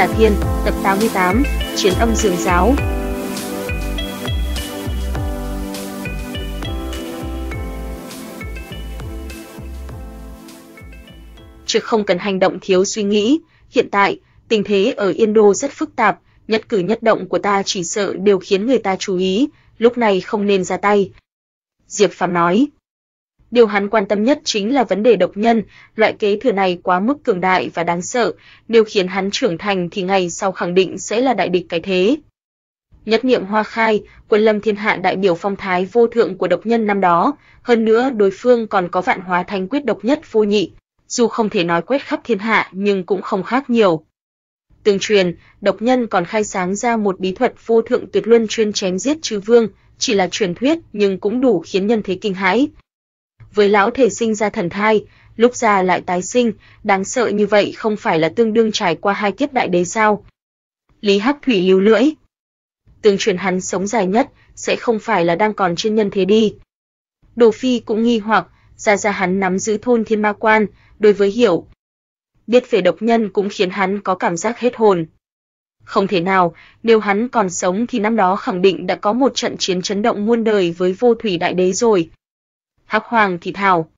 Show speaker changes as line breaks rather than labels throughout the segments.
Giả Thiên, tập 88, Chiến âm dương giáo. Chứ không cần hành động thiếu suy nghĩ, hiện tại, tình thế ở Yên Đô rất phức tạp, nhất cử nhất động của ta chỉ sợ đều khiến người ta chú ý, lúc này không nên ra tay. Diệp Phạm nói. Điều hắn quan tâm nhất chính là vấn đề độc nhân, loại kế thừa này quá mức cường đại và đáng sợ, nếu khiến hắn trưởng thành thì ngày sau khẳng định sẽ là đại địch cái thế. Nhất niệm hoa khai, quân lâm thiên hạ đại biểu phong thái vô thượng của độc nhân năm đó, hơn nữa đối phương còn có vạn hóa thanh quyết độc nhất vô nhị, dù không thể nói quét khắp thiên hạ nhưng cũng không khác nhiều. Tương truyền, độc nhân còn khai sáng ra một bí thuật vô thượng tuyệt luân chuyên chém giết chư vương, chỉ là truyền thuyết nhưng cũng đủ khiến nhân thế kinh hãi, với lão thể sinh ra thần thai, lúc già lại tái sinh, đáng sợ như vậy không phải là tương đương trải qua hai kiếp đại đế sao? Lý Hắc Thủy lưu lưỡi. Tương truyền hắn sống dài nhất, sẽ không phải là đang còn trên nhân thế đi. Đồ Phi cũng nghi hoặc, ra ra hắn nắm giữ thôn thiên ma quan, đối với hiểu. Biết về độc nhân cũng khiến hắn có cảm giác hết hồn. Không thể nào, nếu hắn còn sống thì năm đó khẳng định đã có một trận chiến chấn động muôn đời với vô thủy đại đế rồi. Hắc Hoàng thì thào.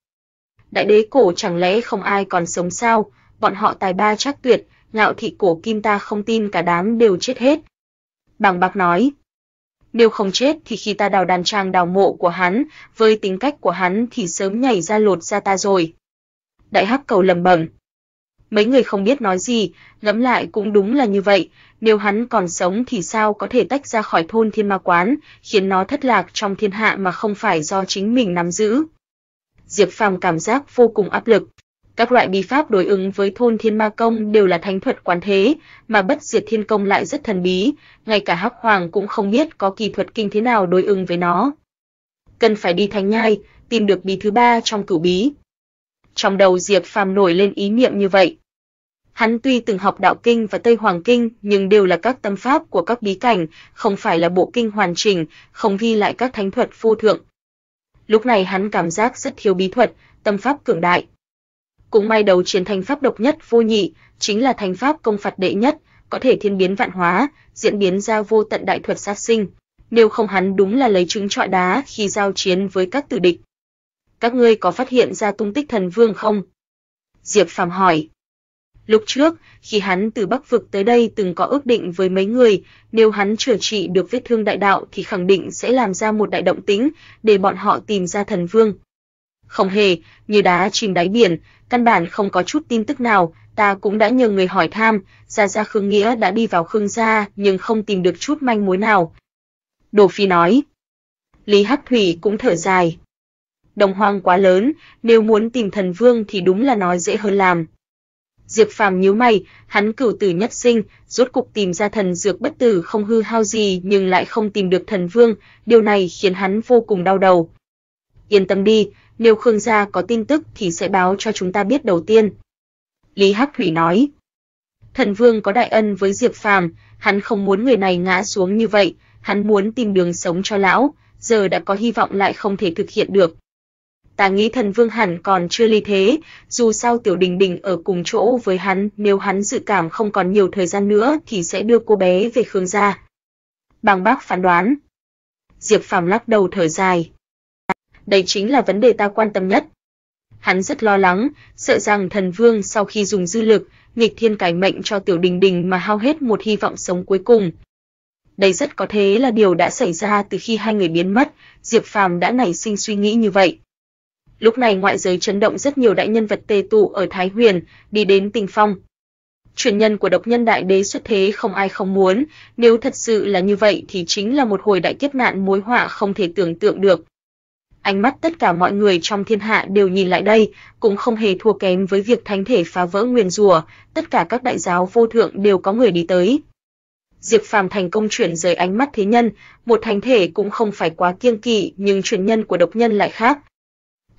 Đại đế cổ chẳng lẽ không ai còn sống sao? Bọn họ tài ba chắc tuyệt, ngạo thị cổ kim ta không tin cả đám đều chết hết. Bàng bạc nói. Nếu không chết thì khi ta đào đàn trang đào mộ của hắn, với tính cách của hắn thì sớm nhảy ra lột ra ta rồi. Đại hắc cầu lầm bẩm Mấy người không biết nói gì, ngẫm lại cũng đúng là như vậy, nếu hắn còn sống thì sao có thể tách ra khỏi thôn Thiên Ma quán, khiến nó thất lạc trong thiên hạ mà không phải do chính mình nắm giữ. Diệp Phàm cảm giác vô cùng áp lực. Các loại bí pháp đối ứng với thôn Thiên Ma công đều là thánh thuật quán thế, mà Bất Diệt Thiên công lại rất thần bí, ngay cả Hắc Hoàng cũng không biết có kỳ thuật kinh thế nào đối ứng với nó. Cần phải đi thánh nhai, tìm được bí thứ ba trong cửu bí. Trong đầu Diệp Phàm nổi lên ý niệm như vậy, Hắn tuy từng học đạo kinh và Tây Hoàng kinh, nhưng đều là các tâm pháp của các bí cảnh, không phải là bộ kinh hoàn chỉnh, không ghi lại các thánh thuật phu thượng. Lúc này hắn cảm giác rất thiếu bí thuật, tâm pháp cường đại. Cũng may đầu chiến thành pháp độc nhất vô nhị, chính là thành pháp công phạt đệ nhất, có thể thiên biến vạn hóa, diễn biến ra vô tận đại thuật sát sinh. Nếu không hắn đúng là lấy trứng trọi đá khi giao chiến với các tử địch. Các ngươi có phát hiện ra tung tích thần vương không? Diệp Phàm hỏi. Lúc trước, khi hắn từ Bắc vực tới đây từng có ước định với mấy người, nếu hắn chữa trị được vết thương đại đạo thì khẳng định sẽ làm ra một đại động tĩnh để bọn họ tìm ra thần vương. Không hề, như đá chìm đáy biển, căn bản không có chút tin tức nào, ta cũng đã nhờ người hỏi thăm, gia gia Khương Nghĩa đã đi vào Khương gia nhưng không tìm được chút manh mối nào. Đồ Phi nói. Lý Hắc Thủy cũng thở dài. Đồng hoang quá lớn, nếu muốn tìm thần vương thì đúng là nói dễ hơn làm. Diệp Phàm nhíu mày, hắn cửu tử nhất sinh, rốt cục tìm ra thần dược bất tử không hư hao gì nhưng lại không tìm được thần vương, điều này khiến hắn vô cùng đau đầu. Yên tâm đi, nếu Khương gia có tin tức thì sẽ báo cho chúng ta biết đầu tiên." Lý Hắc Thủy nói. Thần Vương có đại ân với Diệp Phàm, hắn không muốn người này ngã xuống như vậy, hắn muốn tìm đường sống cho lão, giờ đã có hy vọng lại không thể thực hiện được ta nghĩ thần vương hẳn còn chưa ly thế, dù sao Tiểu Đình Đình ở cùng chỗ với hắn, nếu hắn dự cảm không còn nhiều thời gian nữa thì sẽ đưa cô bé về Khương gia. Bàng bác phán đoán. Diệp Phàm lắc đầu thở dài. Đây chính là vấn đề ta quan tâm nhất. Hắn rất lo lắng, sợ rằng thần vương sau khi dùng dư lực, nghịch thiên cải mệnh cho Tiểu Đình Đình mà hao hết một hy vọng sống cuối cùng. Đây rất có thế là điều đã xảy ra từ khi hai người biến mất, Diệp Phàm đã nảy sinh suy nghĩ như vậy. Lúc này ngoại giới chấn động rất nhiều đại nhân vật tề tụ ở Thái Huyền, đi đến Tình Phong. Truyền nhân của độc nhân đại đế xuất thế không ai không muốn, nếu thật sự là như vậy thì chính là một hồi đại kiếp nạn mối họa không thể tưởng tượng được. Ánh mắt tất cả mọi người trong thiên hạ đều nhìn lại đây, cũng không hề thua kém với việc thánh thể phá vỡ Nguyên rùa, tất cả các đại giáo vô thượng đều có người đi tới. Diệp Phàm thành công chuyển rời ánh mắt thế nhân, một thánh thể cũng không phải quá kiêng kỵ, nhưng truyền nhân của độc nhân lại khác,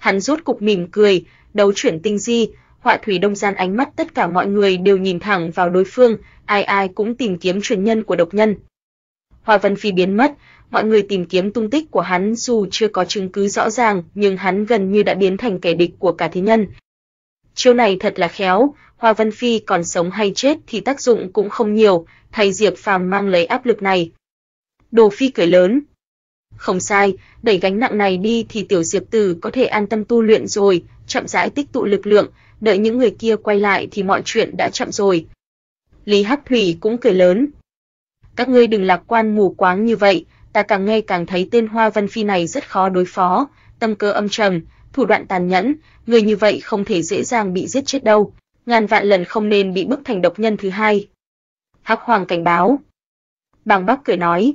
Hắn rốt cục mỉm cười, đấu chuyển tinh di, họa thủy đông gian ánh mắt tất cả mọi người đều nhìn thẳng vào đối phương, ai ai cũng tìm kiếm truyền nhân của độc nhân. Hoa Vân Phi biến mất, mọi người tìm kiếm tung tích của hắn dù chưa có chứng cứ rõ ràng, nhưng hắn gần như đã biến thành kẻ địch của cả thế nhân. Chiêu này thật là khéo, Hoa Vân Phi còn sống hay chết thì tác dụng cũng không nhiều, thầy Diệp Phàm mang lấy áp lực này. Đồ Phi cười lớn, không sai, đẩy gánh nặng này đi thì tiểu Diệp Tử có thể an tâm tu luyện rồi, chậm rãi tích tụ lực lượng, đợi những người kia quay lại thì mọi chuyện đã chậm rồi. Lý Hắc Thủy cũng cười lớn. Các ngươi đừng lạc quan mù quáng như vậy, ta càng ngày càng thấy tên Hoa Văn Phi này rất khó đối phó, tâm cơ âm trầm, thủ đoạn tàn nhẫn, người như vậy không thể dễ dàng bị giết chết đâu, ngàn vạn lần không nên bị bức thành độc nhân thứ hai. Hắc Hoàng cảnh báo. Bàng Bắc cười nói,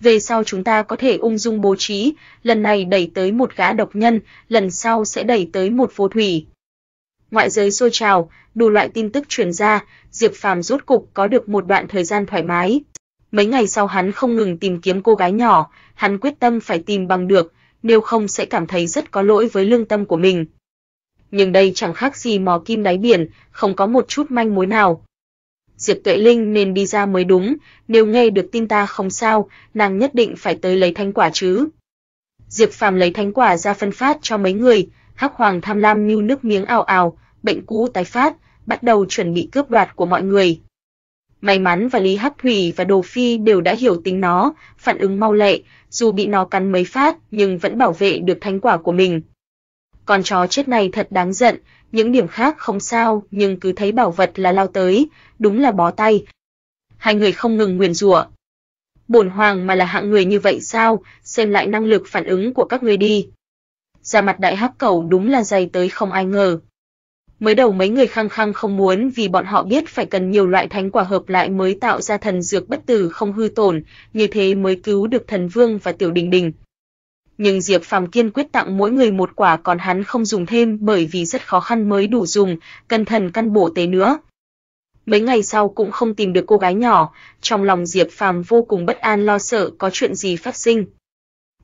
về sau chúng ta có thể ung dung bố trí, lần này đẩy tới một gã độc nhân, lần sau sẽ đẩy tới một phù thủy. Ngoại giới sôi trào, đủ loại tin tức truyền ra, Diệp Phàm rốt cục có được một đoạn thời gian thoải mái. Mấy ngày sau hắn không ngừng tìm kiếm cô gái nhỏ, hắn quyết tâm phải tìm bằng được, nếu không sẽ cảm thấy rất có lỗi với lương tâm của mình. Nhưng đây chẳng khác gì mò kim đáy biển, không có một chút manh mối nào, Diệp Tuệ Linh nên đi ra mới đúng, nếu nghe được tin ta không sao, nàng nhất định phải tới lấy thánh quả chứ. Diệp Phàm lấy thánh quả ra phân phát cho mấy người, Hắc Hoàng tham lam như nước miếng ảo ảo, bệnh cũ tái phát, bắt đầu chuẩn bị cướp đoạt của mọi người. May mắn và Lý Hắc Thủy và Đồ Phi đều đã hiểu tính nó, phản ứng mau lẹ, dù bị nó cắn mấy phát nhưng vẫn bảo vệ được thánh quả của mình. Con chó chết này thật đáng giận, những điểm khác không sao, nhưng cứ thấy bảo vật là lao tới, đúng là bó tay. Hai người không ngừng nguyền rủa. Bổn hoàng mà là hạng người như vậy sao, xem lại năng lực phản ứng của các ngươi đi. Ra mặt đại hắc cầu đúng là dày tới không ai ngờ. Mới đầu mấy người khăng khăng không muốn vì bọn họ biết phải cần nhiều loại thánh quả hợp lại mới tạo ra thần dược bất tử không hư tổn, như thế mới cứu được thần vương và tiểu đình đình nhưng Diệp Phàm kiên quyết tặng mỗi người một quả còn hắn không dùng thêm bởi vì rất khó khăn mới đủ dùng, cẩn thận căn bổ tế nữa. Mấy ngày sau cũng không tìm được cô gái nhỏ, trong lòng Diệp Phàm vô cùng bất an lo sợ có chuyện gì phát sinh.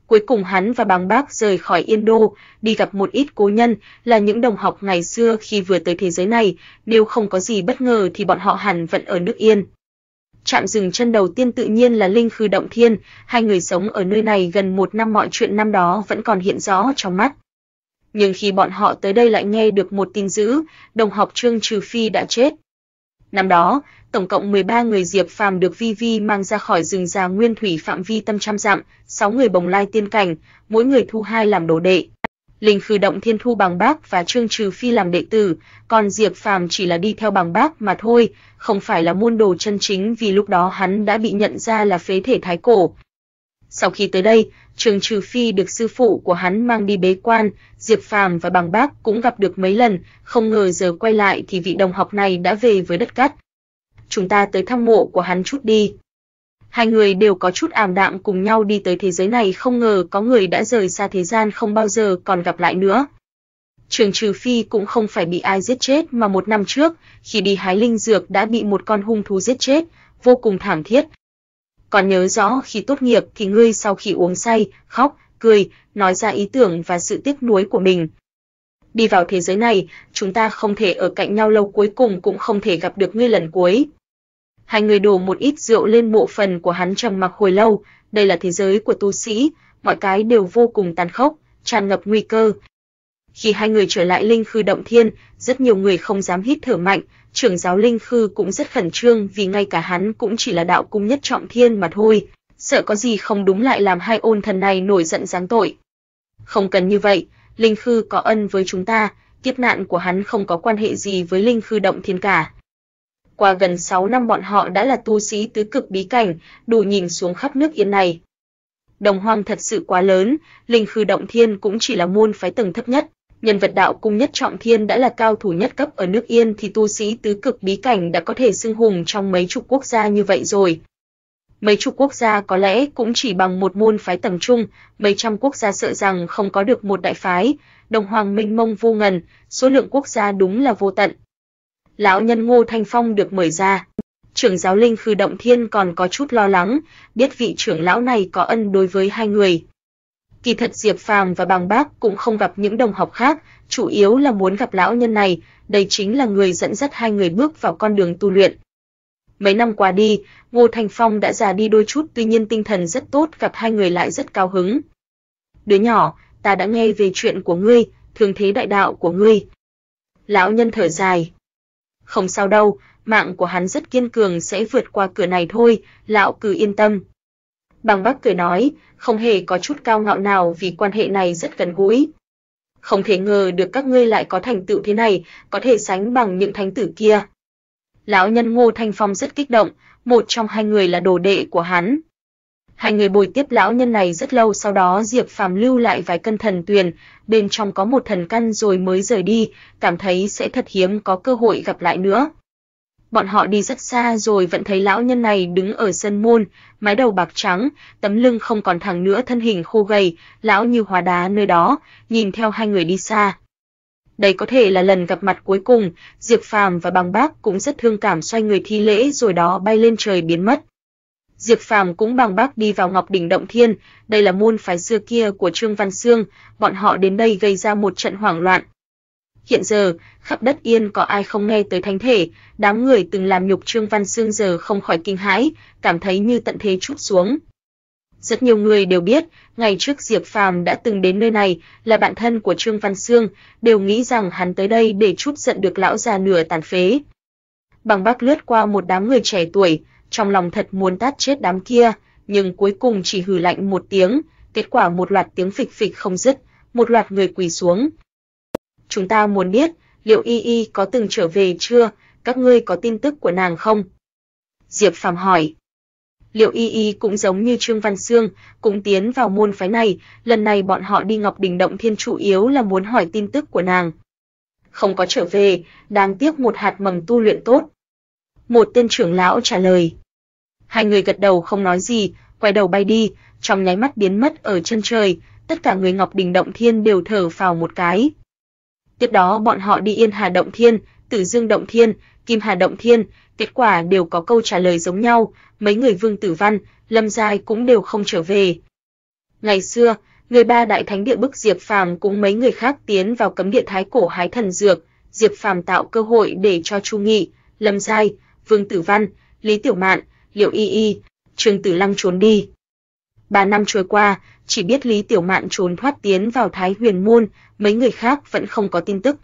Cuối cùng hắn và Bàng Bác rời khỏi Yên Đô, đi gặp một ít cố nhân, là những đồng học ngày xưa khi vừa tới thế giới này, nếu không có gì bất ngờ thì bọn họ hẳn vẫn ở nước Yên. Trạm dừng chân đầu tiên tự nhiên là Linh Khư Động Thiên, hai người sống ở nơi này gần một năm mọi chuyện năm đó vẫn còn hiện rõ trong mắt. Nhưng khi bọn họ tới đây lại nghe được một tin dữ, đồng học Trương Trừ Phi đã chết. Năm đó, tổng cộng 13 người Diệp Phàm được Vi Vi mang ra khỏi rừng già Nguyên Thủy phạm vi tâm trăm dặm, 6 người bồng lai tiên cảnh, mỗi người thu hai làm đồ đệ, Linh Khư động Thiên thu bằng bác và Trương Trừ Phi làm đệ tử, còn Diệp Phàm chỉ là đi theo bằng bác mà thôi, không phải là môn đồ chân chính vì lúc đó hắn đã bị nhận ra là phế thể thái cổ. Sau khi tới đây, Trương Trừ Phi được sư phụ của hắn mang đi bế quan, Diệp Phàm và bằng bác cũng gặp được mấy lần, không ngờ giờ quay lại thì vị đồng học này đã về với đất cát. Chúng ta tới thăm mộ của hắn chút đi. Hai người đều có chút ảm đạm cùng nhau đi tới thế giới này không ngờ có người đã rời xa thế gian không bao giờ còn gặp lại nữa. Trường Trừ Phi cũng không phải bị ai giết chết mà một năm trước, khi đi hái linh dược đã bị một con hung thú giết chết, vô cùng thảm thiết. Còn nhớ rõ khi tốt nghiệp thì ngươi sau khi uống say, khóc, cười, nói ra ý tưởng và sự tiếc nuối của mình. Đi vào thế giới này, chúng ta không thể ở cạnh nhau lâu cuối cùng cũng không thể gặp được ngươi lần cuối. Hai người đổ một ít rượu lên bộ phần của hắn trầm mặc hồi lâu, đây là thế giới của tu sĩ, mọi cái đều vô cùng tàn khốc, tràn ngập nguy cơ. Khi hai người trở lại linh khư động thiên, rất nhiều người không dám hít thở mạnh, trưởng giáo linh khư cũng rất khẩn trương vì ngay cả hắn cũng chỉ là đạo cung nhất trọng thiên mà thôi, sợ có gì không đúng lại làm hai ôn thần này nổi giận giáng tội. Không cần như vậy, linh khư có ân với chúng ta, kiếp nạn của hắn không có quan hệ gì với linh khư động thiên cả qua gần 6 năm bọn họ đã là tu sĩ tứ cực bí cảnh, đủ nhìn xuống khắp nước Yên này. Đồng hoang thật sự quá lớn, linh khư động thiên cũng chỉ là môn phái tầng thấp nhất, nhân vật đạo cung nhất trọng thiên đã là cao thủ nhất cấp ở nước Yên thì tu sĩ tứ cực bí cảnh đã có thể xưng hùng trong mấy chục quốc gia như vậy rồi. Mấy chục quốc gia có lẽ cũng chỉ bằng một môn phái tầng trung, mấy trăm quốc gia sợ rằng không có được một đại phái, đồng hoàng minh mông vô ngần, số lượng quốc gia đúng là vô tận, lão nhân Ngô Thanh Phong được mời ra. Trưởng giáo linh Khư Động Thiên còn có chút lo lắng, biết vị trưởng lão này có ân đối với hai người. Kỳ thật Diệp Phàm và Bàng Bác cũng không gặp những đồng học khác, chủ yếu là muốn gặp lão nhân này, đây chính là người dẫn dắt hai người bước vào con đường tu luyện. Mấy năm qua đi, Ngô Thành Phong đã già đi đôi chút, tuy nhiên tinh thần rất tốt, gặp hai người lại rất cao hứng. "Đứa nhỏ, ta đã nghe về chuyện của ngươi, thường thế đại đạo của ngươi." Lão nhân thở dài, không sao đâu, mạng của hắn rất kiên cường sẽ vượt qua cửa này thôi, lão cứ yên tâm. Bằng Bắc cười nói, không hề có chút cao ngạo nào vì quan hệ này rất gần gũi. Không thể ngờ được các ngươi lại có thành tựu thế này, có thể sánh bằng những thánh tử kia. Lão nhân Ngô Thanh Phong rất kích động, một trong hai người là đồ đệ của hắn, Hai người bồi tiếp lão nhân này rất lâu sau đó Diệp Phàm lưu lại vài cân thần tuyền, bên trong có một thần căn rồi mới rời đi, cảm thấy sẽ thật hiếm có cơ hội gặp lại nữa. Bọn họ đi rất xa rồi vẫn thấy lão nhân này đứng ở sân môn, mái đầu bạc trắng, tấm lưng không còn thẳng nữa thân hình khô gầy, lão như hóa đá nơi đó, nhìn theo hai người đi xa. Đây có thể là lần gặp mặt cuối cùng, Diệp Phàm và Bằng Bác cũng rất thương cảm xoay người thi lễ rồi đó bay lên trời biến mất. Diệp Phàm cũng bằng bác đi vào Ngọc đỉnh động thiên, đây là môn phái xưa kia của Trương Văn Xương, bọn họ đến đây gây ra một trận hoảng loạn. Hiện giờ, khắp đất Yên có ai không nghe tới thánh thể, đám người từng làm nhục Trương Văn Xương giờ không khỏi kinh hãi, cảm thấy như tận thế chút xuống. Rất nhiều người đều biết, ngày trước Diệp Phàm đã từng đến nơi này, là bạn thân của Trương Văn Xương, đều nghĩ rằng hắn tới đây để chút giận được lão già nửa tàn phế. Bằng bác lướt qua một đám người trẻ tuổi, trong lòng thật muốn tát chết đám kia, nhưng cuối cùng chỉ hừ lạnh một tiếng, kết quả một loạt tiếng phịch phịch không dứt, một loạt người quỳ xuống. Chúng ta muốn biết, liệu Y Y có từng trở về chưa, các ngươi có tin tức của nàng không? Diệp Phàm hỏi. Liệu Y Y cũng giống như Trương Văn Sương, cũng tiến vào môn phái này, lần này bọn họ đi Ngọc Đình Động Thiên chủ yếu là muốn hỏi tin tức của nàng. Không có trở về, đáng tiếc một hạt mầm tu luyện tốt. Một tên trưởng lão trả lời. Hai người gật đầu không nói gì, quay đầu bay đi, trong nháy mắt biến mất ở chân trời, tất cả người Ngọc Đình Động Thiên đều thở phào một cái. Tiếp đó bọn họ đi Yên Hà Động Thiên, Tử Dương Động Thiên, Kim Hà Động Thiên, kết quả đều có câu trả lời giống nhau, mấy người Vương Tử Văn, Lâm Giai cũng đều không trở về. Ngày xưa, người ba đại thánh địa bức Diệp Phàm cùng mấy người khác tiến vào cấm địa thái cổ hái thần dược, Diệp Phàm tạo cơ hội để cho Chu Nghị, Lâm Giai, Vương Tử Văn, Lý Tiểu Mạn, Liệu Y Y, Trương Tử Lăng trốn đi. Ba năm trôi qua, chỉ biết Lý Tiểu Mạn trốn thoát tiến vào Thái Huyền môn, mấy người khác vẫn không có tin tức.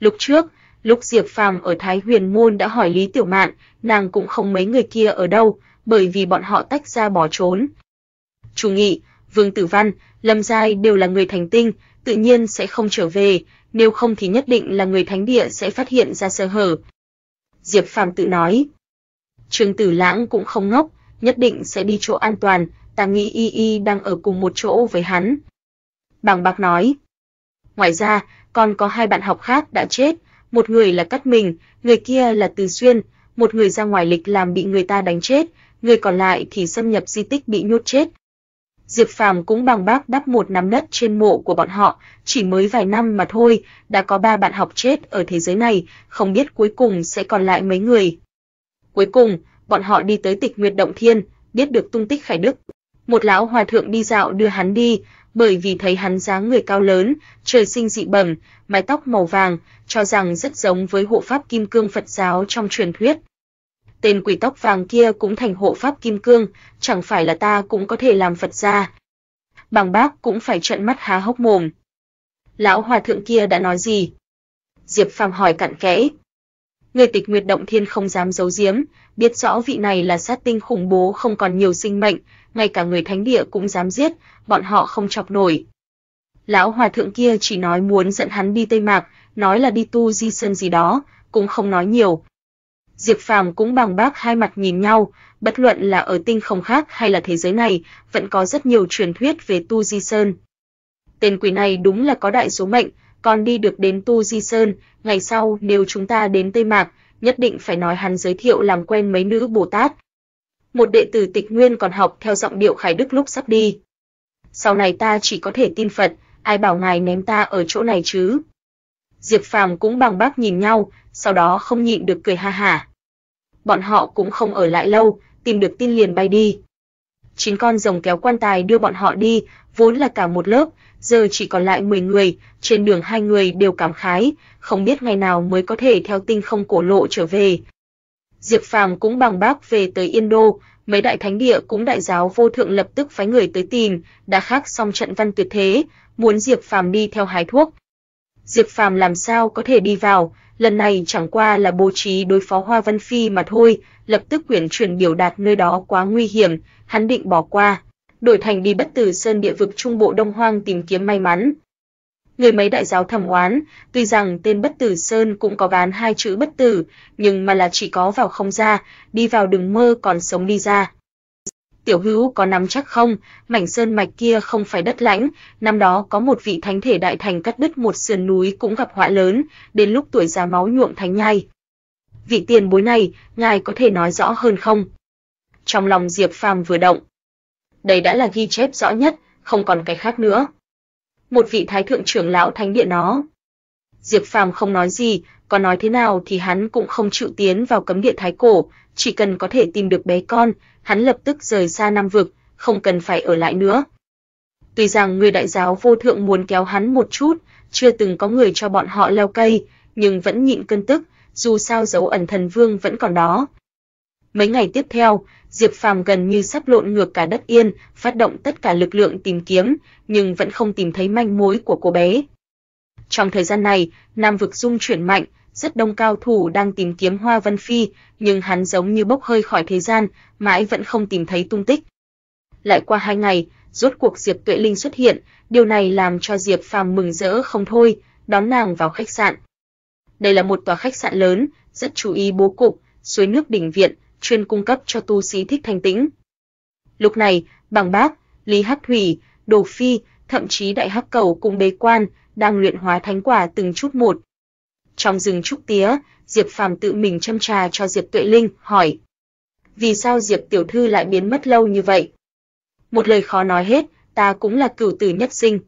Lúc trước, lúc Diệp Phàm ở Thái Huyền môn đã hỏi Lý Tiểu Mạn, nàng cũng không mấy người kia ở đâu, bởi vì bọn họ tách ra bỏ trốn. Chu Nghị, Vương Tử Văn, Lâm Giai đều là người thành tinh, tự nhiên sẽ không trở về, nếu không thì nhất định là người thánh địa sẽ phát hiện ra sơ hở. Diệp Phàm tự nói, Trương Tử Lãng cũng không ngốc, nhất định sẽ đi chỗ an toàn, ta nghĩ Y Y đang ở cùng một chỗ với hắn. Bàng Bạc nói. Ngoài ra, còn có hai bạn học khác đã chết, một người là Cát Minh, người kia là Từ Xuyên, một người ra ngoài lịch làm bị người ta đánh chết, người còn lại thì xâm nhập di tích bị nhốt chết. Diệp Phàm cũng bằng bác đắp một nắm đất trên mộ của bọn họ, chỉ mới vài năm mà thôi, đã có ba bạn học chết ở thế giới này, không biết cuối cùng sẽ còn lại mấy người. Cuối cùng, bọn họ đi tới Tịch Nguyệt động thiên, biết được tung tích Khải Đức. Một lão hòa thượng đi dạo đưa hắn đi, bởi vì thấy hắn dáng người cao lớn, trời sinh dị bẩm, mái tóc màu vàng, cho rằng rất giống với hộ pháp kim cương Phật giáo trong truyền thuyết. Tên quỷ tóc vàng kia cũng thành hộ pháp kim cương, chẳng phải là ta cũng có thể làm Phật gia. Bàng bác cũng phải trợn mắt há hốc mồm. Lão hòa thượng kia đã nói gì? Diệp Phàm hỏi cặn kẽ. Người tịch Nguyệt Động Thiên không dám giấu giếm, biết rõ vị này là sát tinh khủng bố không còn nhiều sinh mệnh, ngay cả người thánh địa cũng dám giết, bọn họ không chọc nổi. Lão hòa thượng kia chỉ nói muốn dẫn hắn đi Tây Mạc, nói là đi tu di sơn gì đó, cũng không nói nhiều. Diệp Phàm cũng bằng bác hai mặt nhìn nhau, bất luận là ở tinh không khác hay là thế giới này, vẫn có rất nhiều truyền thuyết về tu di sơn. Tên quỷ này đúng là có đại số mệnh, còn đi được đến Tu Di Sơn, ngày sau nếu chúng ta đến Tây Mạc, nhất định phải nói hắn giới thiệu làm quen mấy nữ Bồ Tát. Một đệ tử Tịch Nguyên còn học theo giọng điệu Khải Đức lúc sắp đi. Sau này ta chỉ có thể tin Phật, ai bảo ngài ném ta ở chỗ này chứ? Diệp Phàm cũng bằng bác nhìn nhau, sau đó không nhịn được cười ha hả. Bọn họ cũng không ở lại lâu, tìm được tin liền bay đi chín con rồng kéo quan tài đưa bọn họ đi, vốn là cả một lớp, giờ chỉ còn lại 10 người, trên đường hai người đều cảm khái, không biết ngày nào mới có thể theo tinh không cổ lộ trở về. Diệp Phàm cũng bằng bác về tới Yên Đô, mấy đại thánh địa cũng đại giáo vô thượng lập tức phái người tới tìm, đã khắc xong trận văn tuyệt thế, muốn Diệp Phàm đi theo hái thuốc. Diệp Phàm làm sao có thể đi vào, lần này chẳng qua là bố trí đối phó Hoa Văn Phi mà thôi, lập tức quyển chuyển biểu đạt nơi đó quá nguy hiểm, hắn định bỏ qua, đổi thành đi bất tử sơn địa vực trung bộ Đông Hoang tìm kiếm may mắn. Người mấy đại giáo thẩm oán, tuy rằng tên Bất Tử Sơn cũng có gán hai chữ bất tử, nhưng mà là chỉ có vào không ra, đi vào đừng mơ còn sống đi ra tiểu hữu có nắm chắc không, mảnh sơn mạch kia không phải đất lãnh, năm đó có một vị thánh thể đại thành cắt đứt một sườn núi cũng gặp họa lớn, đến lúc tuổi già máu nhuộm thánh nhai. Vị tiền bối này, ngài có thể nói rõ hơn không? Trong lòng Diệp Phàm vừa động. Đây đã là ghi chép rõ nhất, không còn cái khác nữa. Một vị thái thượng trưởng lão thánh địa nó. Diệp Phàm không nói gì, có nói thế nào thì hắn cũng không chịu tiến vào cấm địa thái cổ, chỉ cần có thể tìm được bé con, hắn lập tức rời xa Nam vực, không cần phải ở lại nữa. Tuy rằng người đại giáo vô thượng muốn kéo hắn một chút, chưa từng có người cho bọn họ leo cây, nhưng vẫn nhịn cơn tức, dù sao dấu ẩn thần vương vẫn còn đó. Mấy ngày tiếp theo, Diệp Phàm gần như sắp lộn ngược cả đất yên, phát động tất cả lực lượng tìm kiếm, nhưng vẫn không tìm thấy manh mối của cô bé. Trong thời gian này, Nam vực dung chuyển mạnh, rất đông cao thủ đang tìm kiếm Hoa Vân Phi, nhưng hắn giống như bốc hơi khỏi thế gian, mãi vẫn không tìm thấy tung tích. Lại qua hai ngày, rốt cuộc Diệp Tuệ Linh xuất hiện, điều này làm cho Diệp Phàm mừng rỡ không thôi, đón nàng vào khách sạn. Đây là một tòa khách sạn lớn, rất chú ý bố cục, suối nước đỉnh viện, chuyên cung cấp cho tu sĩ thích thanh tĩnh. Lúc này, Bàng Bác, Lý Hắc Thủy, Đồ Phi, thậm chí Đại Hắc Cầu cùng bế quan, đang luyện hóa thánh quả từng chút một, trong rừng trúc tía, Diệp Phàm tự mình châm trà cho Diệp Tuệ Linh, hỏi: "Vì sao Diệp tiểu thư lại biến mất lâu như vậy?" Một lời khó nói hết, ta cũng là cửu tử nhất sinh.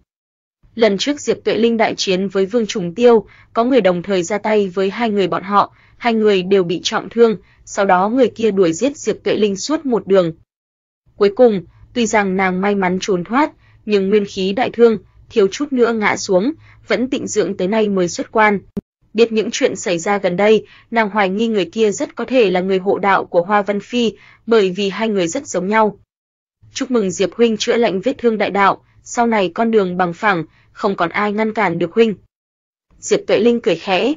Lần trước Diệp Tuệ Linh đại chiến với Vương Trùng Tiêu, có người đồng thời ra tay với hai người bọn họ, hai người đều bị trọng thương, sau đó người kia đuổi giết Diệp Tuệ Linh suốt một đường. Cuối cùng, tuy rằng nàng may mắn trốn thoát, nhưng nguyên khí đại thương, thiếu chút nữa ngã xuống, vẫn tịnh dưỡng tới nay mới xuất quan. Biết những chuyện xảy ra gần đây, nàng hoài nghi người kia rất có thể là người hộ đạo của Hoa Văn Phi, bởi vì hai người rất giống nhau. Chúc mừng Diệp huynh chữa lành vết thương đại đạo, sau này con đường bằng phẳng, không còn ai ngăn cản được huynh. Diệp Tuệ Linh cười khẽ.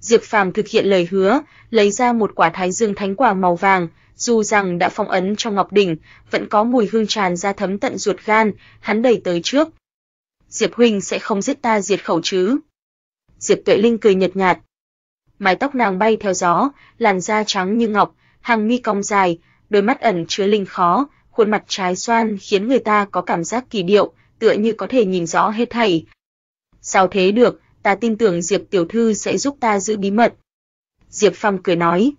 Diệp Phàm thực hiện lời hứa, lấy ra một quả Thái Dương Thánh Quả màu vàng, dù rằng đã phong ấn trong ngọc đỉnh, vẫn có mùi hương tràn ra thấm tận ruột gan, hắn đẩy tới trước. Diệp huynh sẽ không giết ta diệt khẩu chứ? Diệp Tuệ Linh cười nhợt nhạt. Mái tóc nàng bay theo gió, làn da trắng như ngọc, hàng mi cong dài, đôi mắt ẩn chứa linh khó, khuôn mặt trái xoan khiến người ta có cảm giác kỳ diệu, tựa như có thể nhìn rõ hết thảy. Sao thế được, ta tin tưởng Diệp tiểu thư sẽ giúp ta giữ bí mật. Diệp Phong cười nói.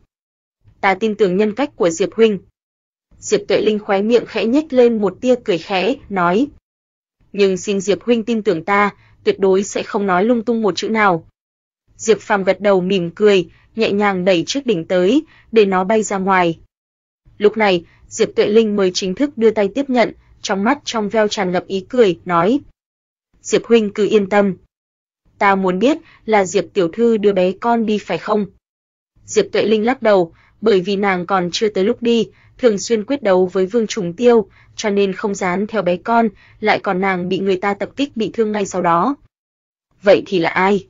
Ta tin tưởng nhân cách của Diệp huynh. Diệp Tuệ Linh khóe miệng khẽ nhếch lên một tia cười khẽ, nói: "Nhưng xin Diệp huynh tin tưởng ta, tuyệt đối sẽ không nói lung tung một chữ nào. Diệp Phàm gật đầu mỉm cười, nhẹ nhàng đẩy chiếc đỉnh tới, để nó bay ra ngoài. Lúc này, Diệp Tuệ Linh mới chính thức đưa tay tiếp nhận, trong mắt trong veo tràn ngập ý cười, nói: "Diệp huynh cứ yên tâm, ta muốn biết là Diệp tiểu thư đưa bé con đi phải không?" Diệp Tuệ Linh lắc đầu, bởi vì nàng còn chưa tới lúc đi, thường xuyên quyết đấu với Vương Trùng Tiêu, cho nên không dán theo bé con, lại còn nàng bị người ta tập kích bị thương ngay sau đó. Vậy thì là ai?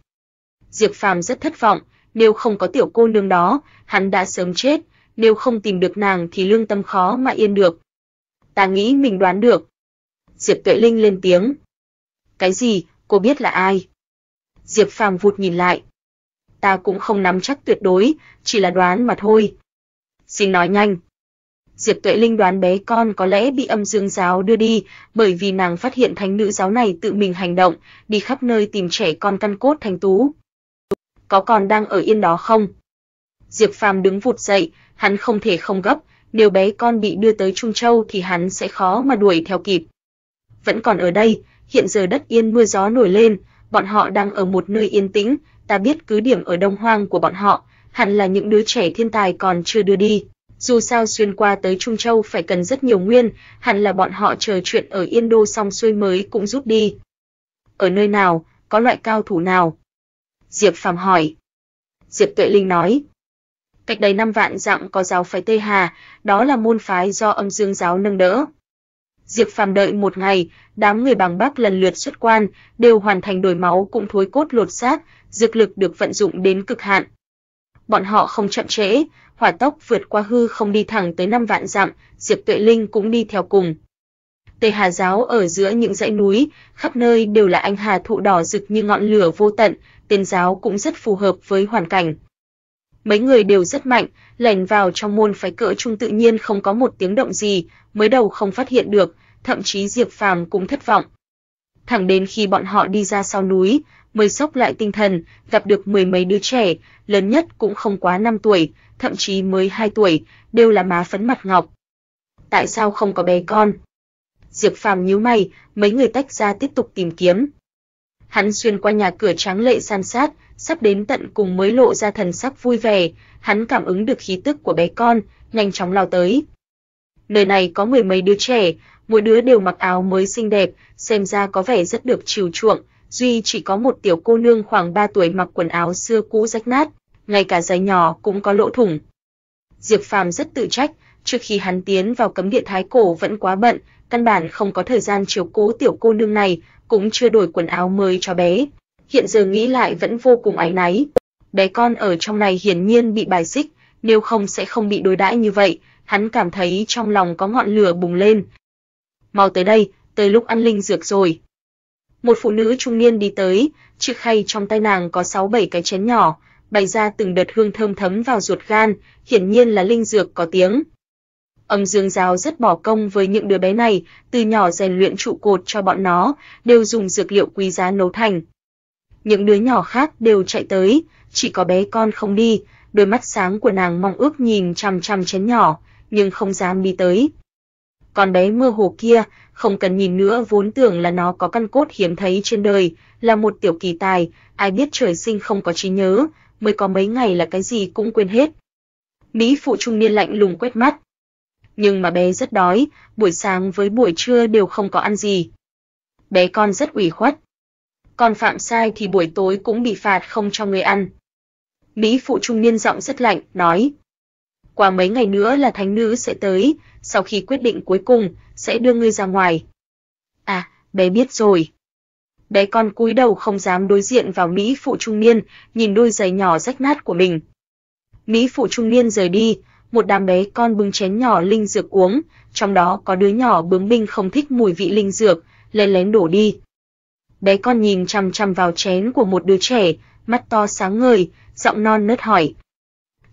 Diệp Phàm rất thất vọng, nếu không có tiểu cô nương đó, hắn đã sớm chết, nếu không tìm được nàng thì lương tâm khó mà yên được. Ta nghĩ mình đoán được. Diệp Tuệ Linh lên tiếng. Cái gì, cô biết là ai? Diệp Phàm vụt nhìn lại. Ta cũng không nắm chắc tuyệt đối, chỉ là đoán mà thôi, xin nói nhanh. Diệp Tuệ Linh đoán bé con có lẽ bị âm dương giáo đưa đi, bởi vì nàng phát hiện thánh nữ giáo này tự mình hành động, đi khắp nơi tìm trẻ con căn cốt thành tú. Có còn đang ở yên đó không? Diệp Phàm đứng vụt dậy, hắn không thể không gấp, nếu bé con bị đưa tới Trung Châu thì hắn sẽ khó mà đuổi theo kịp. Vẫn còn ở đây, hiện giờ đất yên mưa gió nổi lên, bọn họ đang ở một nơi yên tĩnh, ta biết cứ điểm ở Đông Hoang của bọn họ, hẳn là những đứa trẻ thiên tài còn chưa đưa đi. Dù sao xuyên qua tới Trung Châu phải cần rất nhiều nguyên, hẳn là bọn họ chờ chuyện ở Yên Đô xong xuôi mới cũng rút đi. Ở nơi nào, có loại cao thủ nào? Diệp Phạm hỏi. Diệp Tuệ Linh nói. Cách đây năm vạn dặm có giáo phái Tây Hà, đó là môn phái do âm dương giáo nâng đỡ. Diệp Phạm đợi một ngày, đám người bằng Bắc lần lượt xuất quan, đều hoàn thành đổi máu cũng thối cốt lột xác, dược lực được vận dụng đến cực hạn, bọn họ không chậm trễ, hỏa tốc vượt qua hư không đi thẳng tới năm vạn dặm, Diệp Tuệ Linh cũng đi theo cùng. Tề Hà giáo ở giữa những dãy núi, khắp nơi đều là anh hà thụ đỏ rực như ngọn lửa vô tận, tên giáo cũng rất phù hợp với hoàn cảnh. Mấy người đều rất mạnh, lẻn vào trong môn phái cỡ trung tự nhiên không có một tiếng động gì, mới đầu không phát hiện được, thậm chí Diệp Phàm cũng thất vọng. Thẳng đến khi bọn họ đi ra sau núi, mới sốc lại tinh thần, gặp được mười mấy đứa trẻ, lớn nhất cũng không quá 5 tuổi, thậm chí mới 2 tuổi, đều là má phấn mặt ngọc. Tại sao không có bé con? Diệp Phàm nhíu mày, mấy người tách ra tiếp tục tìm kiếm. Hắn xuyên qua nhà cửa trắng lệ san sát, sắp đến tận cùng mới lộ ra thần sắc vui vẻ, hắn cảm ứng được khí tức của bé con, nhanh chóng lao tới. Nơi này có mười mấy đứa trẻ, mỗi đứa đều mặc áo mới xinh đẹp, xem ra có vẻ rất được chiều chuộng, duy chỉ có một tiểu cô nương khoảng 3 tuổi mặc quần áo xưa cũ rách nát, ngay cả giày nhỏ cũng có lỗ thủng. Diệp Phàm rất tự trách, trước khi hắn tiến vào cấm địa thái cổ vẫn quá bận, căn bản không có thời gian chiếu cố tiểu cô nương này, cũng chưa đổi quần áo mới cho bé. Hiện giờ nghĩ lại vẫn vô cùng áy náy. Bé con ở trong này hiển nhiên bị bài xích, nếu không sẽ không bị đối đãi như vậy, hắn cảm thấy trong lòng có ngọn lửa bùng lên. Mau tới đây, tới lúc ăn linh dược rồi. Một phụ nữ trung niên đi tới, chiếc khay trong tay nàng có 6 7 cái chén nhỏ, bày ra từng đợt hương thơm thấm vào ruột gan, hiển nhiên là linh dược có tiếng. Âm Dương Giáo rất bỏ công với những đứa bé này, từ nhỏ rèn luyện trụ cột cho bọn nó, đều dùng dược liệu quý giá nấu thành. Những đứa nhỏ khác đều chạy tới, chỉ có bé con không đi, đôi mắt sáng của nàng mong ước nhìn chằm chằm chén nhỏ, nhưng không dám đi tới còn bé mơ hồ kia, không cần nhìn nữa vốn tưởng là nó có căn cốt hiếm thấy trên đời, là một tiểu kỳ tài, ai biết trời sinh không có trí nhớ, mới có mấy ngày là cái gì cũng quên hết. Mỹ phụ trung niên lạnh lùng quét mắt. Nhưng mà bé rất đói, buổi sáng với buổi trưa đều không có ăn gì. Bé con rất ủy khuất. Con phạm sai thì buổi tối cũng bị phạt không cho người ăn. Mỹ phụ trung niên giọng rất lạnh, nói. Qua mấy ngày nữa là thánh nữ sẽ tới, sau khi quyết định cuối cùng, sẽ đưa ngươi ra ngoài. À, bé biết rồi. Bé con cúi đầu không dám đối diện vào Mỹ phụ trung niên, nhìn đôi giày nhỏ rách nát của mình. Mỹ phụ trung niên rời đi, một đám bé con bưng chén nhỏ linh dược uống, trong đó có đứa nhỏ bướng bỉnh không thích mùi vị linh dược, lén lén đổ đi. Bé con nhìn chằm chằm vào chén của một đứa trẻ, mắt to sáng ngời, giọng non nớt hỏi: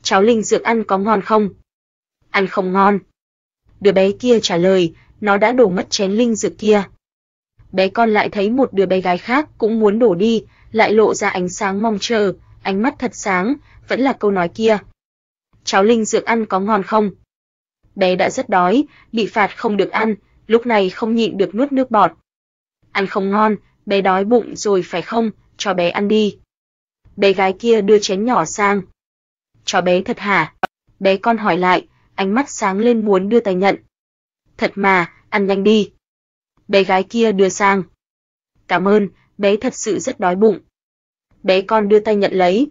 "Cháu linh dược ăn có ngon không?" "Ăn không ngon." đứa bé kia trả lời, nó đã đổ mất chén linh dược kia. Bé con lại thấy một đứa bé gái khác cũng muốn đổ đi, lại lộ ra ánh sáng mong chờ, ánh mắt thật sáng, vẫn là câu nói kia. Cháu linh dược ăn có ngon không? Bé đã rất đói, bị phạt không được ăn, lúc này không nhịn được nuốt nước bọt. Ăn không ngon, bé đói bụng rồi phải không, cho bé ăn đi. Bé gái kia đưa chén nhỏ sang. Cho bé thật hả? Bé con hỏi lại, ánh mắt sáng lên muốn đưa tay nhận. Thật mà, ăn nhanh đi. Bé gái kia đưa sang. Cảm ơn, bé thật sự rất đói bụng. Bé con đưa tay nhận lấy.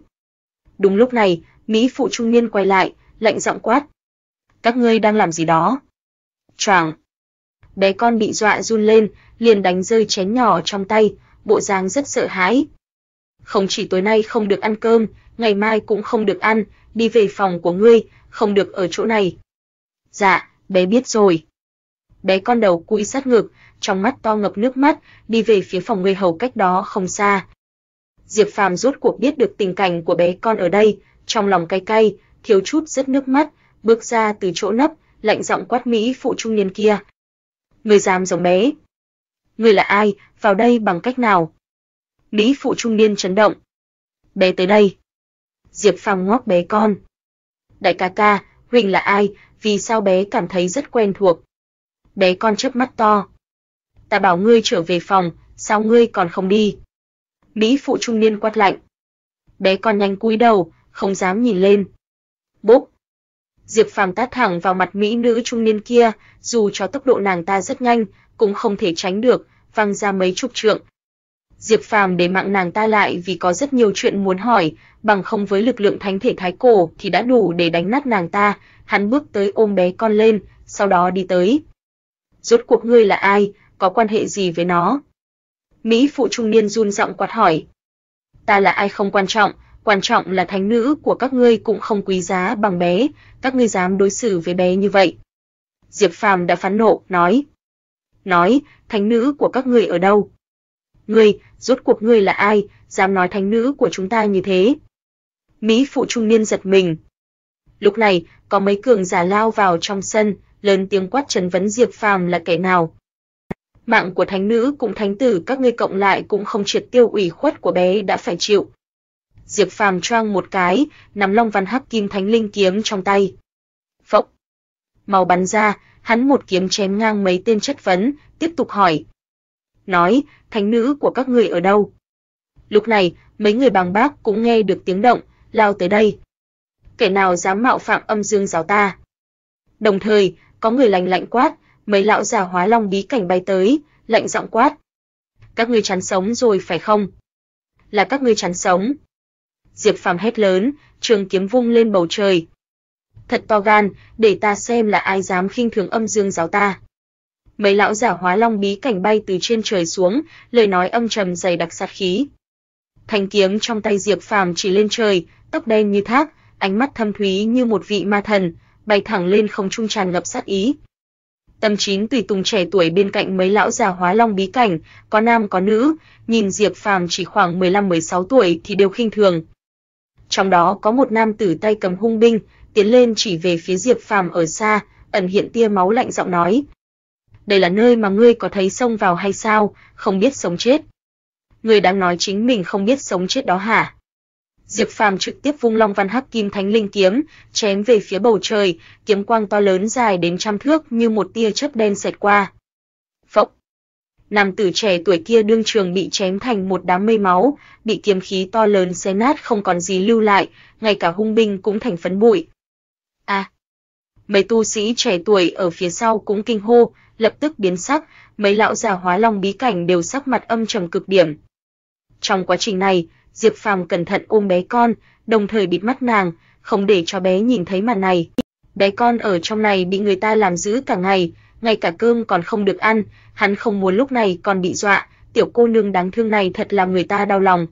Đúng lúc này, Mỹ phụ trung niên quay lại, lạnh giọng quát. Các ngươi đang làm gì đó? Choàng. Bé con bị dọa run lên, liền đánh rơi chén nhỏ trong tay, bộ dáng rất sợ hãi. Không chỉ tối nay không được ăn cơm, ngày mai cũng không được ăn, đi về phòng của ngươi, không được ở chỗ này. Dạ, bé biết rồi. Bé con đầu cúi sát ngực, trong mắt to ngập nước mắt, đi về phía phòng người hầu cách đó không xa. Diệp Phàm rốt cuộc biết được tình cảnh của bé con ở đây, trong lòng cay cay, thiếu chút rớt nước mắt, bước ra từ chỗ nấp, lạnh giọng quát mỹ phụ trung niên kia. Người dám giống bé. Người là ai, vào đây bằng cách nào? Mỹ phụ trung niên chấn động. Bé tới đây. Diệp Phàm ngoắc bé con đại ca ca, Huỳnh là ai, vì sao bé cảm thấy rất quen thuộc. Bé con chớp mắt to. Ta bảo ngươi trở về phòng, sao ngươi còn không đi? Mỹ phụ trung niên quát lạnh. Bé con nhanh cúi đầu, không dám nhìn lên. Bốp. Diệp Phàm tát thẳng vào mặt mỹ nữ trung niên kia, dù cho tốc độ nàng ta rất nhanh, cũng không thể tránh được, văng ra mấy chục trượng, Diệp Phàm để mạng nàng ta lại vì có rất nhiều chuyện muốn hỏi, bằng không với lực lượng thánh thể thái cổ thì đã đủ để đánh nát nàng ta. Hắn bước tới ôm bé con lên, sau đó đi tới. Rốt cuộc ngươi là ai, có quan hệ gì với nó? Mỹ phụ trung niên run giọng quát hỏi. Ta là ai không quan trọng, quan trọng là thánh nữ của các ngươi cũng không quý giá bằng bé, các ngươi dám đối xử với bé như vậy. Diệp Phàm đã phẫn nộ, nói. Nói, thánh nữ của các ngươi ở đâu? ngươi, rốt cuộc ngươi là ai, dám nói thánh nữ của chúng ta như thế? Mỹ phụ trung niên giật mình. Lúc này, có mấy cường giả lao vào trong sân, lớn tiếng quát trấn vấn Diệp Phàm là kẻ nào. Mạng của thánh nữ cũng thánh tử các ngươi cộng lại cũng không triệt tiêu ủy khuất của bé đã phải chịu. Diệp Phàm choang một cái, nắm Long Văn Hắc Kim Thánh Linh kiếm trong tay. Phốc. Màu bắn ra, hắn một kiếm chém ngang mấy tên chất vấn, tiếp tục hỏi, nói, thánh nữ của các người ở đâu? Lúc này, mấy người bằng bác cũng nghe được tiếng động, lao tới đây. Kẻ nào dám mạo phạm âm dương giáo ta? Đồng thời, có người lạnh lạnh quát, mấy lão già hóa long bí cảnh bay tới, lạnh giọng quát. Các ngươi chán sống rồi phải không? Là các ngươi chán sống. Diệp Phàm hét lớn, trường kiếm vung lên bầu trời. Thật to gan, để ta xem là ai dám khinh thường âm dương giáo ta mấy lão giả hóa long bí cảnh bay từ trên trời xuống, lời nói âm trầm dày đặc sát khí. Thanh kiếm trong tay Diệp Phàm chỉ lên trời, tóc đen như thác, ánh mắt thâm thúy như một vị ma thần, bay thẳng lên không trung tràn ngập sát ý. Tâm chín tùy tùng trẻ tuổi bên cạnh mấy lão già hóa long bí cảnh, có nam có nữ, nhìn Diệp Phàm chỉ khoảng 15-16 tuổi thì đều khinh thường. Trong đó có một nam tử tay cầm hung binh, tiến lên chỉ về phía Diệp Phàm ở xa, ẩn hiện tia máu lạnh giọng nói: đây là nơi mà ngươi có thấy xông vào hay sao, không biết sống chết. Ngươi đang nói chính mình không biết sống chết đó hả? Diệp Phàm trực tiếp vung Long Văn Hắc Kim Thánh Linh kiếm, chém về phía bầu trời, kiếm quang to lớn dài đến trăm thước như một tia chớp đen xẹt qua. Phốc. Nam tử trẻ tuổi kia đương trường bị chém thành một đám mây máu, bị kiếm khí to lớn xé nát không còn gì lưu lại, ngay cả hung binh cũng thành phấn bụi. A. À mấy tu sĩ trẻ tuổi ở phía sau cũng kinh hô, lập tức biến sắc, mấy lão già hóa long bí cảnh đều sắc mặt âm trầm cực điểm. Trong quá trình này, Diệp Phàm cẩn thận ôm bé con, đồng thời bịt mắt nàng, không để cho bé nhìn thấy màn này. Bé con ở trong này bị người ta làm giữ cả ngày, ngay cả cơm còn không được ăn, hắn không muốn lúc này còn bị dọa, tiểu cô nương đáng thương này thật làm người ta đau lòng.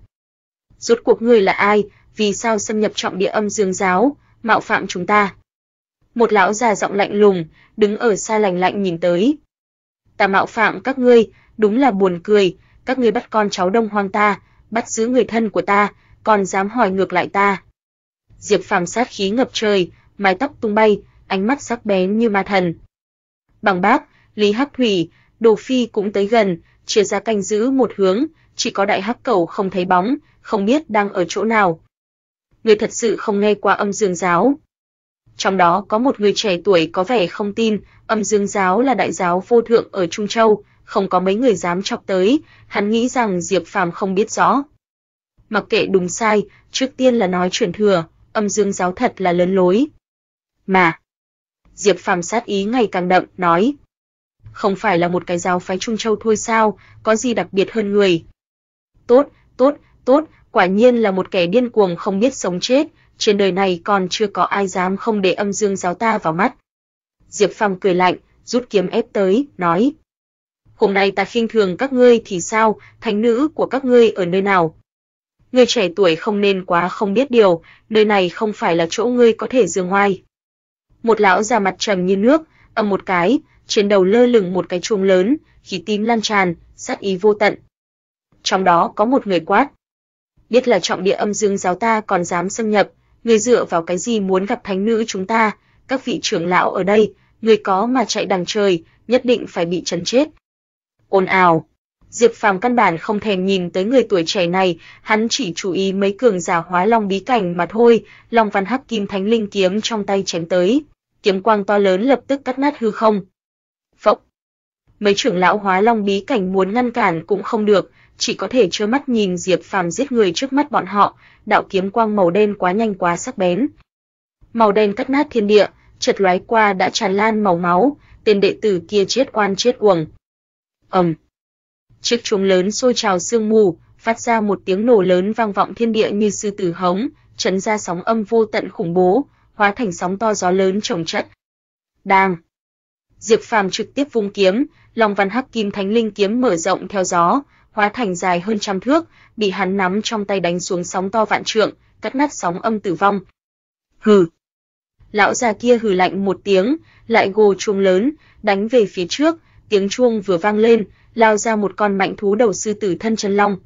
Rốt cuộc người là ai, vì sao xâm nhập trọng địa âm dương giáo, mạo phạm chúng ta? một lão già giọng lạnh lùng, đứng ở xa lạnh lạnh nhìn tới. Ta mạo phạm các ngươi, đúng là buồn cười, các ngươi bắt con cháu Đông Hoang ta, bắt giữ người thân của ta, còn dám hỏi ngược lại ta. Diệp Phàm sát khí ngập trời, mái tóc tung bay, ánh mắt sắc bén như ma thần. Bằng bác, Lý Hắc Thủy, Đồ Phi cũng tới gần, chia ra canh giữ một hướng, chỉ có đại hắc cầu không thấy bóng, không biết đang ở chỗ nào. Người thật sự không nghe qua âm dương giáo trong đó có một người trẻ tuổi có vẻ không tin, âm dương giáo là đại giáo vô thượng ở Trung Châu, không có mấy người dám chọc tới, hắn nghĩ rằng Diệp Phàm không biết rõ. Mặc kệ đúng sai, trước tiên là nói chuyện thừa, âm dương giáo thật là lớn lối. Mà Diệp Phàm sát ý ngày càng đậm, nói: "Không phải là một cái giáo phái Trung Châu thôi sao, có gì đặc biệt hơn người?" "Tốt, tốt, tốt, quả nhiên là một kẻ điên cuồng không biết sống chết, trên đời này còn chưa có ai dám không để âm dương giáo ta vào mắt. Diệp Phong cười lạnh, rút kiếm ép tới, nói: "Hôm nay ta khinh thường các ngươi thì sao, thánh nữ của các ngươi ở nơi nào?" Người trẻ tuổi không nên quá không biết điều, nơi này không phải là chỗ ngươi có thể dương oai. Một lão già mặt trầm như nước, ầm một cái, trên đầu lơ lửng một cái chuông lớn, khí tím lan tràn, sát ý vô tận. Trong đó có một người quát: "Biết là trọng địa âm dương giáo ta còn dám xâm nhập, người dựa vào cái gì muốn gặp thánh nữ chúng ta, các vị trưởng lão ở đây, người có mà chạy đằng trời, nhất định phải bị trấn chết. Ồn ào. Diệp Phàm căn bản không thèm nhìn tới người tuổi trẻ này, hắn chỉ chú ý mấy cường giả hóa long bí cảnh mà thôi, Long Văn Hắc Kim Thánh Linh kiếm trong tay chém tới, kiếm quang to lớn lập tức cắt nát hư không. Phốc. Mấy trưởng lão hóa long bí cảnh muốn ngăn cản cũng không được, chỉ có thể trơ mắt nhìn Diệp Phàm giết người trước mắt bọn họ, đạo kiếm quang màu đen quá nhanh quá sắc bén. Màu đen cắt nát thiên địa, chợt lóe qua đã tràn lan màu máu, tên đệ tử kia chết oan chết uổng. Ầm. Um. Chiếc chuông lớn sôi trào sương mù, phát ra một tiếng nổ lớn vang vọng thiên địa như sư tử hống, chấn ra sóng âm vô tận khủng bố, hóa thành sóng to gió lớn chồng chất. Đang. Diệp Phàm trực tiếp vung kiếm, Long Văn Hắc Kim Thánh Linh kiếm mở rộng theo gió, hóa thành dài hơn trăm thước, bị hắn nắm trong tay đánh xuống sóng to vạn trượng, cắt nát sóng âm tử vong. Hừ. Lão già kia hừ lạnh một tiếng, lại gồ chuông lớn, đánh về phía trước, tiếng chuông vừa vang lên, lao ra một con mạnh thú đầu sư tử thân chân long.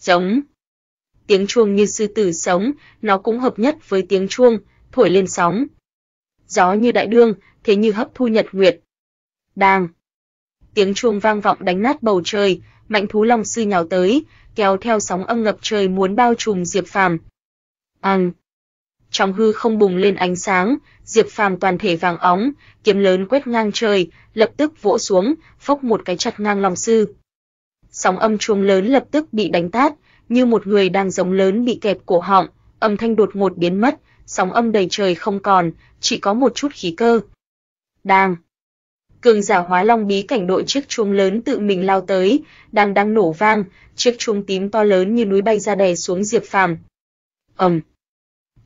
Giống. Tiếng chuông như sư tử sống, nó cũng hợp nhất với tiếng chuông, thổi lên sóng. Gió như đại đương, thế như hấp thu nhật nguyệt. Đang. Tiếng chuông vang vọng đánh nát bầu trời, mạnh thú long sư nhào tới, kéo theo sóng âm ngập trời muốn bao trùm Diệp Phàm. Ầm, Trong hư không bùng lên ánh sáng, Diệp Phàm toàn thể vàng óng, kiếm lớn quét ngang trời, lập tức vỗ xuống, phốc một cái chặt ngang long sư. Sóng âm chuông lớn lập tức bị đánh tát, như một người đang giống lớn bị kẹp cổ họng, âm thanh đột ngột biến mất, sóng âm đầy trời không còn, chỉ có một chút khí cơ. Đang cường giả hóa long bí cảnh đội chiếc chuông lớn tự mình lao tới, đang đang nổ vang, chiếc chuông tím to lớn như núi bay ra đè xuống Diệp Phàm. Ầm.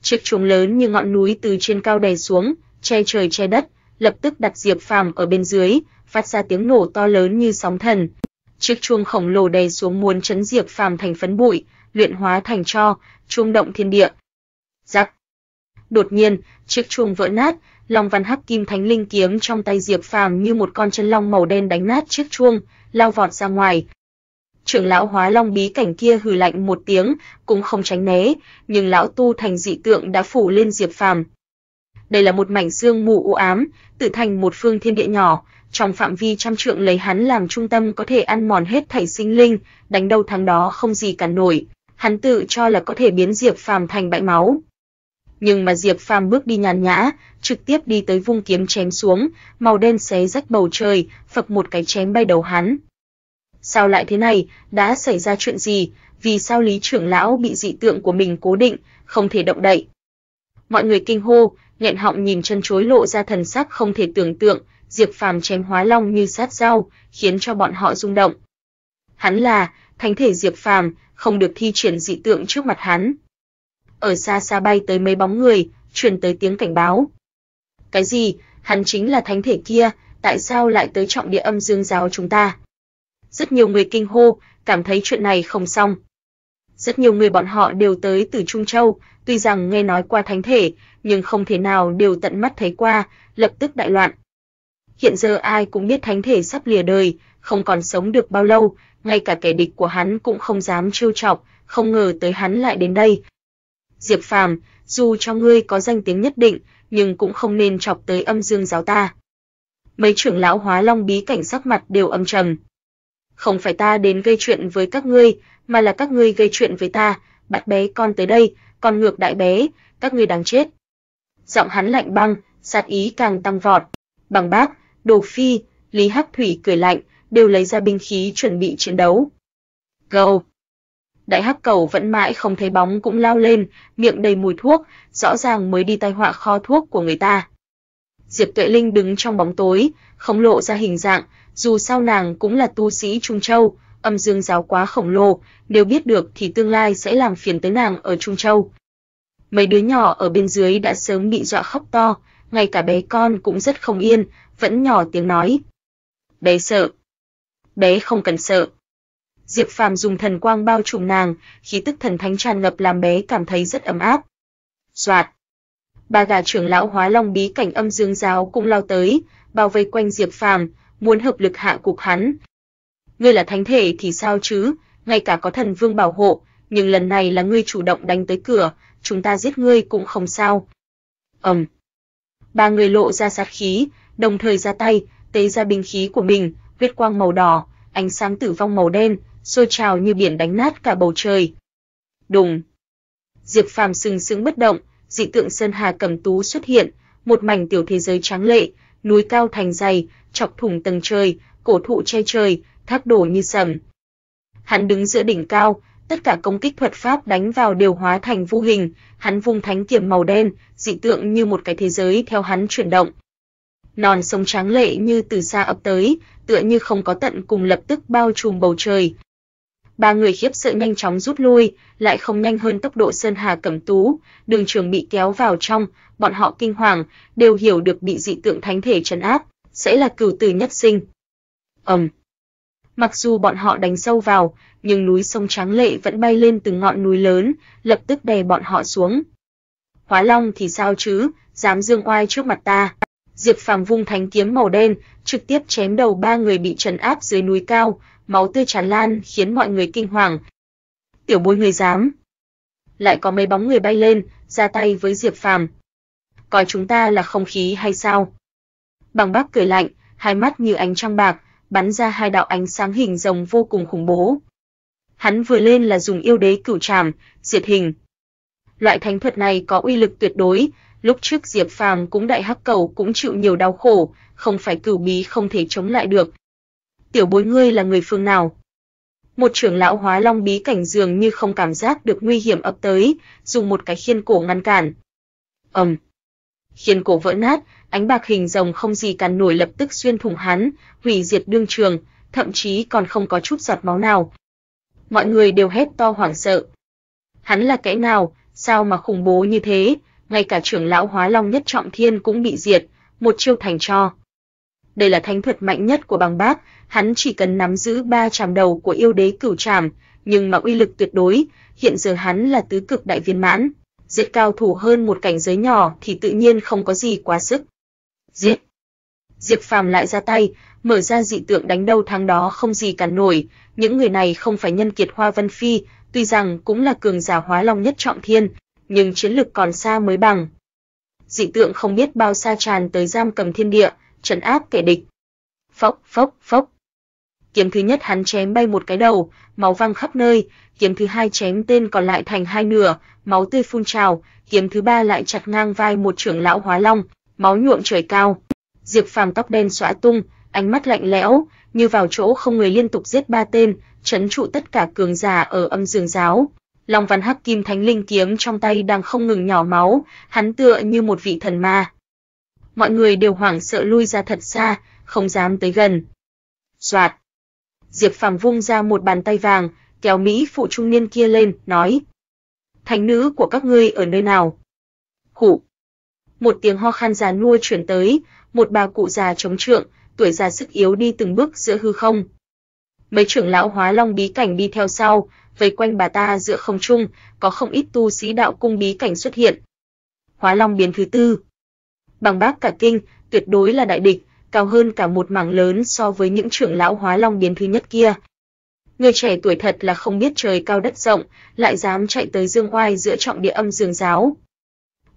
Chiếc chuông lớn như ngọn núi từ trên cao đè xuống, che trời che đất, lập tức đặt Diệp Phàm ở bên dưới, phát ra tiếng nổ to lớn như sóng thần. Chiếc chuông khổng lồ đè xuống muốn chấn Diệp Phàm thành phấn bụi, luyện hóa thành tro, chuông động thiên địa. Rắc. Đột nhiên, chiếc chuông vỡ nát, Long Văn hắc kim thánh linh kiếm trong tay Diệp Phàm như một con chân long màu đen đánh nát chiếc chuông, lao vọt ra ngoài. Trưởng lão Hóa Long bí cảnh kia hừ lạnh một tiếng, cũng không tránh né, nhưng lão tu thành dị tượng đã phủ lên Diệp Phàm. Đây là một mảnh xương mù u ám, tự thành một phương thiên địa nhỏ, trong phạm vi trăm trượng lấy hắn làm trung tâm có thể ăn mòn hết thảy sinh linh, đánh đâu thắng đó không gì cản nổi. Hắn tự cho là có thể biến Diệp Phàm thành bãi máu nhưng mà Diệp Phàm bước đi nhàn nhã, trực tiếp đi tới vung kiếm chém xuống, màu đen xé rách bầu trời, phập một cái chém bay đầu hắn. Sao lại thế này, đã xảy ra chuyện gì, vì sao Lý trưởng lão bị dị tượng của mình cố định, không thể động đậy? Mọi người kinh hô, nghẹn họng nhìn chân chối lộ ra thần sắc không thể tưởng tượng, Diệp Phàm chém hóa long như sát dao, khiến cho bọn họ rung động. Hắn là thánh thể Diệp Phàm, không được thi triển dị tượng trước mặt hắn ở xa xa bay tới mấy bóng người, truyền tới tiếng cảnh báo. Cái gì? Hắn chính là thánh thể kia, tại sao lại tới trọng địa âm dương giáo chúng ta? Rất nhiều người kinh hô, cảm thấy chuyện này không xong. Rất nhiều người bọn họ đều tới từ Trung Châu, tuy rằng nghe nói qua thánh thể, nhưng không thể nào đều tận mắt thấy qua, lập tức đại loạn. Hiện giờ ai cũng biết thánh thể sắp lìa đời, không còn sống được bao lâu, ngay cả kẻ địch của hắn cũng không dám trêu chọc, không ngờ tới hắn lại đến đây, Diệp Phàm, dù cho ngươi có danh tiếng nhất định, nhưng cũng không nên chọc tới âm dương giáo ta. Mấy trưởng lão Hóa Long bí cảnh sắc mặt đều âm trầm. Không phải ta đến gây chuyện với các ngươi, mà là các ngươi gây chuyện với ta, bắt bé con tới đây, con ngược đại bé, các ngươi đáng chết. Giọng hắn lạnh băng, sát ý càng tăng vọt. Bằng bác, Đồ Phi, Lý Hắc Thủy cười lạnh, đều lấy ra binh khí chuẩn bị chiến đấu. Gâu! Đại hắc cầu vẫn mãi không thấy bóng cũng lao lên, miệng đầy mùi thuốc, rõ ràng mới đi tai họa kho thuốc của người ta. Diệp Tuệ Linh đứng trong bóng tối, không lộ ra hình dạng, dù sao nàng cũng là tu sĩ Trung Châu, âm dương giáo quá khổng lồ, nếu biết được thì tương lai sẽ làm phiền tới nàng ở Trung Châu. Mấy đứa nhỏ ở bên dưới đã sớm bị dọa khóc to, ngay cả bé con cũng rất không yên, vẫn nhỏ tiếng nói. Bé sợ. Bé không cần sợ. Diệp Phàm dùng thần quang bao trùm nàng, khí tức thần thánh tràn ngập làm bé cảm thấy rất ấm áp. Soạt. Ba gà trưởng lão Hóa Long bí cảnh âm dương giáo cũng lao tới, bao vây quanh Diệp Phàm, muốn hợp lực hạ cục hắn. Ngươi là thánh thể thì sao chứ, ngay cả có thần vương bảo hộ, nhưng lần này là ngươi chủ động đánh tới cửa, chúng ta giết ngươi cũng không sao. Ầm. Ba người lộ ra sát khí, đồng thời ra tay, tế ra binh khí của mình, huyết quang màu đỏ, ánh sáng tử vong màu đen, sôi trào như biển đánh nát cả bầu trời. Đùng. Diệp Phàm sừng sững bất động, dị tượng sơn hà cầm tú xuất hiện, một mảnh tiểu thế giới trắng lệ, núi cao thành dày, chọc thủng tầng trời, cổ thụ che trời, thác đổ như sầm. Hắn đứng giữa đỉnh cao, tất cả công kích thuật pháp đánh vào đều hóa thành vô hình, hắn vung thánh kiếm màu đen, dị tượng như một cái thế giới theo hắn chuyển động. non sông trắng lệ như từ xa ập tới, tựa như không có tận cùng lập tức bao trùm bầu trời, ba người khiếp sợ nhanh chóng rút lui, lại không nhanh hơn tốc độ Sơn Hà Cẩm Tú, Đường Trường bị kéo vào trong, bọn họ kinh hoàng, đều hiểu được bị dị tượng thánh thể trấn áp, sẽ là cửu tử nhất sinh. Ầm. Mặc dù bọn họ đánh sâu vào, nhưng núi sông trắng lệ vẫn bay lên từng ngọn núi lớn, lập tức đè bọn họ xuống. Hóa Long thì sao chứ, dám dương oai trước mặt ta. Diệp Phàm vung thánh kiếm màu đen, trực tiếp chém đầu ba người bị trấn áp dưới núi cao, máu tươi tràn lan khiến mọi người kinh hoàng. Tiểu bối người dám. Lại có mấy bóng người bay lên, ra tay với Diệp Phàm. Coi chúng ta là không khí hay sao? Bằng Bác cười lạnh, hai mắt như ánh trăng bạc, bắn ra hai đạo ánh sáng hình rồng vô cùng khủng bố. Hắn vừa lên là dùng yêu đế cửu trảm, diệt hình. Loại thánh thuật này có uy lực tuyệt đối, lúc trước Diệp Phàm cũng đại hắc cầu cũng chịu nhiều đau khổ, không phải cửu bí không thể chống lại được, tiểu bối ngươi là người phương nào? Một trưởng lão hóa long bí cảnh dường như không cảm giác được nguy hiểm ập tới, dùng một cái khiên cổ ngăn cản. Ầm. Um. Khiên cổ vỡ nát, ánh bạc hình rồng không gì cản nổi lập tức xuyên thủng hắn, hủy diệt đương trường, thậm chí còn không có chút giọt máu nào. Mọi người đều hét to hoảng sợ. Hắn là kẻ nào, sao mà khủng bố như thế, ngay cả trưởng lão Hóa Long nhất trọng thiên cũng bị diệt, một chiêu thành cho. Đây là thánh thuật mạnh nhất của bằng bác, hắn chỉ cần nắm giữ ba trảm đầu của yêu đế cửu trảm, nhưng mà uy lực tuyệt đối, hiện giờ hắn là tứ cực đại viên mãn, giết cao thủ hơn một cảnh giới nhỏ thì tự nhiên không có gì quá sức. Giết. Diệp Phàm lại ra tay, mở ra dị tượng đánh đâu thắng đó không gì cản nổi, những người này không phải nhân kiệt Hoa Vân Phi, tuy rằng cũng là cường giả hóa long nhất trọng thiên, nhưng chiến lực còn xa mới bằng. Dị tượng không biết bao xa tràn tới giam cầm thiên địa, trấn áp kẻ địch. Phốc phốc phốc kiếm thứ nhất hắn chém bay một cái đầu, máu văng khắp nơi, kiếm thứ hai chém tên còn lại thành hai nửa, máu tươi phun trào, kiếm thứ ba lại chặt ngang vai một trưởng lão Hóa Long, máu nhuộm trời cao. Diệp Phàm tóc đen xóa tung, ánh mắt lạnh lẽo, như vào chỗ không người liên tục giết ba tên, trấn trụ tất cả cường giả ở âm dương giáo. Long Văn Hắc Kim Thánh Linh kiếm trong tay đang không ngừng nhỏ máu, hắn tựa như một vị thần ma. Mọi người đều hoảng sợ lui ra thật xa, không dám tới gần. Xoạt. Diệp Phàm vung ra một bàn tay vàng, kéo mỹ phụ trung niên kia lên, nói: "Thánh nữ của các ngươi ở nơi nào?" Khụ. Một tiếng ho khan già nua truyền tới, một bà cụ già chống trượng, tuổi già sức yếu đi từng bước giữa hư không. Mấy trưởng lão Hóa Long bí cảnh đi theo sau, vây quanh bà ta giữa không trung, có không ít tu sĩ đạo cung bí cảnh xuất hiện. Hóa Long biến thứ tư. Bằng bác cả kinh, tuyệt đối là đại địch, cao hơn cả một mảng lớn so với những trưởng lão hóa long biến thứ nhất kia. Người trẻ tuổi thật là không biết trời cao đất rộng, lại dám chạy tới dương oai giữa trọng địa âm dương giáo.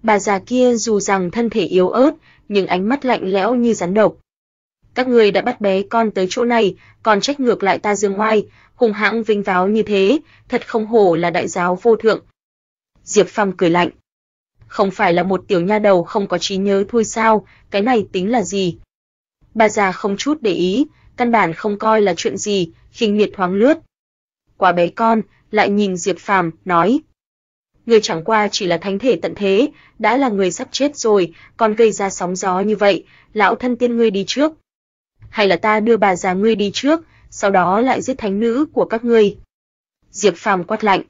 Bà già kia dù rằng thân thể yếu ớt, nhưng ánh mắt lạnh lẽo như rắn độc. Các người đã bắt bé con tới chỗ này, còn trách ngược lại ta dương oai, hùng hãng vinh váo như thế, thật không hổ là đại giáo vô thượng. Diệp Phàm cười lạnh. Không phải là một tiểu nha đầu không có trí nhớ thôi sao, cái này tính là gì? bà già không chút để ý, căn bản không coi là chuyện gì, khinh miệt thoáng lướt. Quả bé con, lại nhìn Diệp Phàm, nói: "Người chẳng qua chỉ là thánh thể tận thế, đã là người sắp chết rồi, còn gây ra sóng gió như vậy, lão thân tiên ngươi đi trước, hay là ta đưa bà già ngươi đi trước, sau đó lại giết thánh nữ của các ngươi." Diệp Phàm quát lạnh: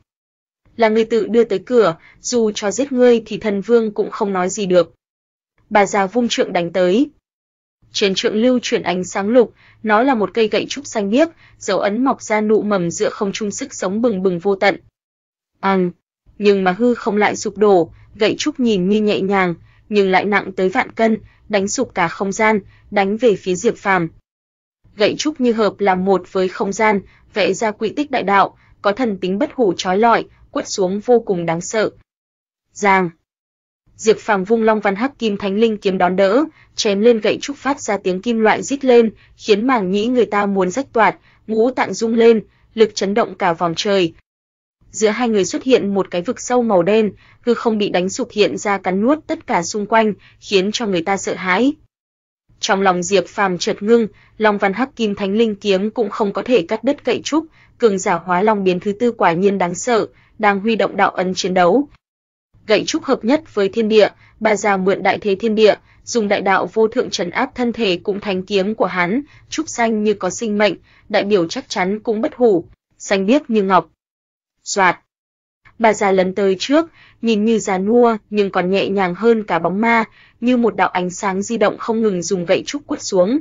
"Là ngươi tự đưa tới cửa, dù cho giết ngươi thì thần vương cũng không nói gì được." Bà già vung trượng đánh tới, trên trượng lưu chuyển ánh sáng lục, nó là một cây gậy trúc xanh biếc, dấu ấn mọc ra nụ mầm giữa không trung sức sống bừng bừng vô tận. Ăng, nhưng mà hư không lại sụp đổ, gậy trúc nhìn như nhẹ nhàng, nhưng lại nặng tới vạn cân, đánh sụp cả không gian, đánh về phía Diệp Phàm. Gậy trúc như hợp làm một với không gian, vẽ ra quỹ tích đại đạo, có thần tính bất hủ trói lọi, quất xuống vô cùng đáng sợ. Giang Diệp Phàm vung Long Văn Hắc Kim Thánh Linh kiếm đón đỡ, chém lên gậy trúc phát ra tiếng kim loại rít lên, khiến màng nhĩ người ta muốn rách toạc, ngũ tạng rung lên, lực chấn động cả vòng trời. Giữa hai người xuất hiện một cái vực sâu màu đen, cứ không bị đánh sụp hiện ra cắn nuốt tất cả xung quanh, khiến cho người ta sợ hãi. Trong lòng Diệp Phàm chợt ngưng, Long Văn Hắc Kim Thánh Linh kiếm cũng không có thể cắt đứt gậy trúc, cường giả hóa long biến thứ tư quả nhiên đáng sợ, đang huy động đạo ấn chiến đấu, gậy trúc hợp nhất với thiên địa, bà già mượn đại thế thiên địa, dùng đại đạo vô thượng trấn áp thân thể cũng thành kiếm của hắn, trúc xanh như có sinh mệnh, đại biểu chắc chắn cũng bất hủ, xanh biếc như ngọc. Soạt. Bà già lần tới trước, nhìn như già nua nhưng còn nhẹ nhàng hơn cả bóng ma, như một đạo ánh sáng di động không ngừng dùng gậy trúc quất xuống.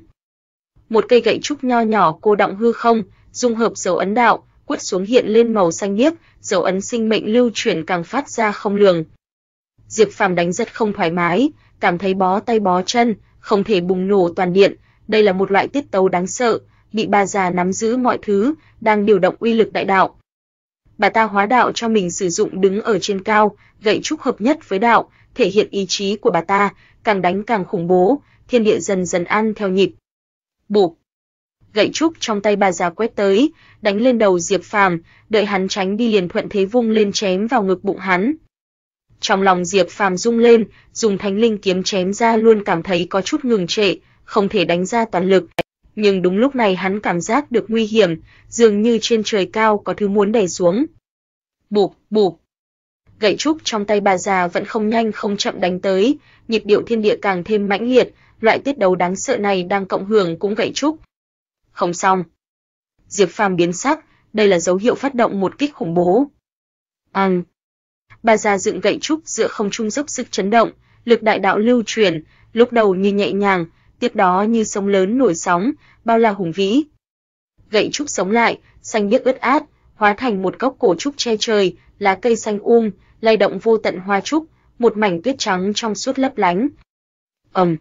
Một cây gậy trúc nho nhỏ cô động hư không, dung hợp dấu ấn đạo, quất xuống hiện lên màu xanh biếc, dấu ấn sinh mệnh lưu chuyển càng phát ra không lường, Diệp Phàm đánh rất không thoải mái, cảm thấy bó tay bó chân, không thể bùng nổ toàn điện, đây là một loại tiết tấu đáng sợ, bị bà già nắm giữ mọi thứ, đang điều động uy lực đại đạo. Bà ta hóa đạo cho mình sử dụng đứng ở trên cao, gậy trúc hợp nhất với đạo, thể hiện ý chí của bà ta, càng đánh càng khủng bố, thiên địa dần dần ăn theo nhịp. Bụp. Gậy trúc trong tay bà già quét tới, đánh lên đầu Diệp Phàm, đợi hắn tránh đi liền thuận thế vung lên chém vào ngực bụng hắn, trong lòng Diệp Phàm rung lên, dùng Thánh Linh kiếm chém ra luôn cảm thấy có chút ngừng trệ, không thể đánh ra toàn lực. Nhưng đúng lúc này hắn cảm giác được nguy hiểm, dường như trên trời cao có thứ muốn đè xuống. Bụp, bụp. Gậy trúc trong tay bà già vẫn không nhanh không chậm đánh tới, nhịp điệu thiên địa càng thêm mãnh liệt, loại tiết đấu đáng sợ này đang cộng hưởng cũng gậy trúc. Không xong. Diệp Phàm biến sắc, đây là dấu hiệu phát động một kích khủng bố. Ăn. À, bà già dựng gậy trúc giữa không trung dốc sức chấn động, lực đại đạo lưu truyền. lúc đầu như nhẹ nhàng, tiếp đó như sóng lớn nổi sóng, bao la hùng vĩ. Gậy trúc sống lại, xanh biếc ướt át, hóa thành một gốc cổ trúc che trời, lá cây xanh um, lay động vô tận hoa trúc, một mảnh tuyết trắng trong suốt lấp lánh. Ầm.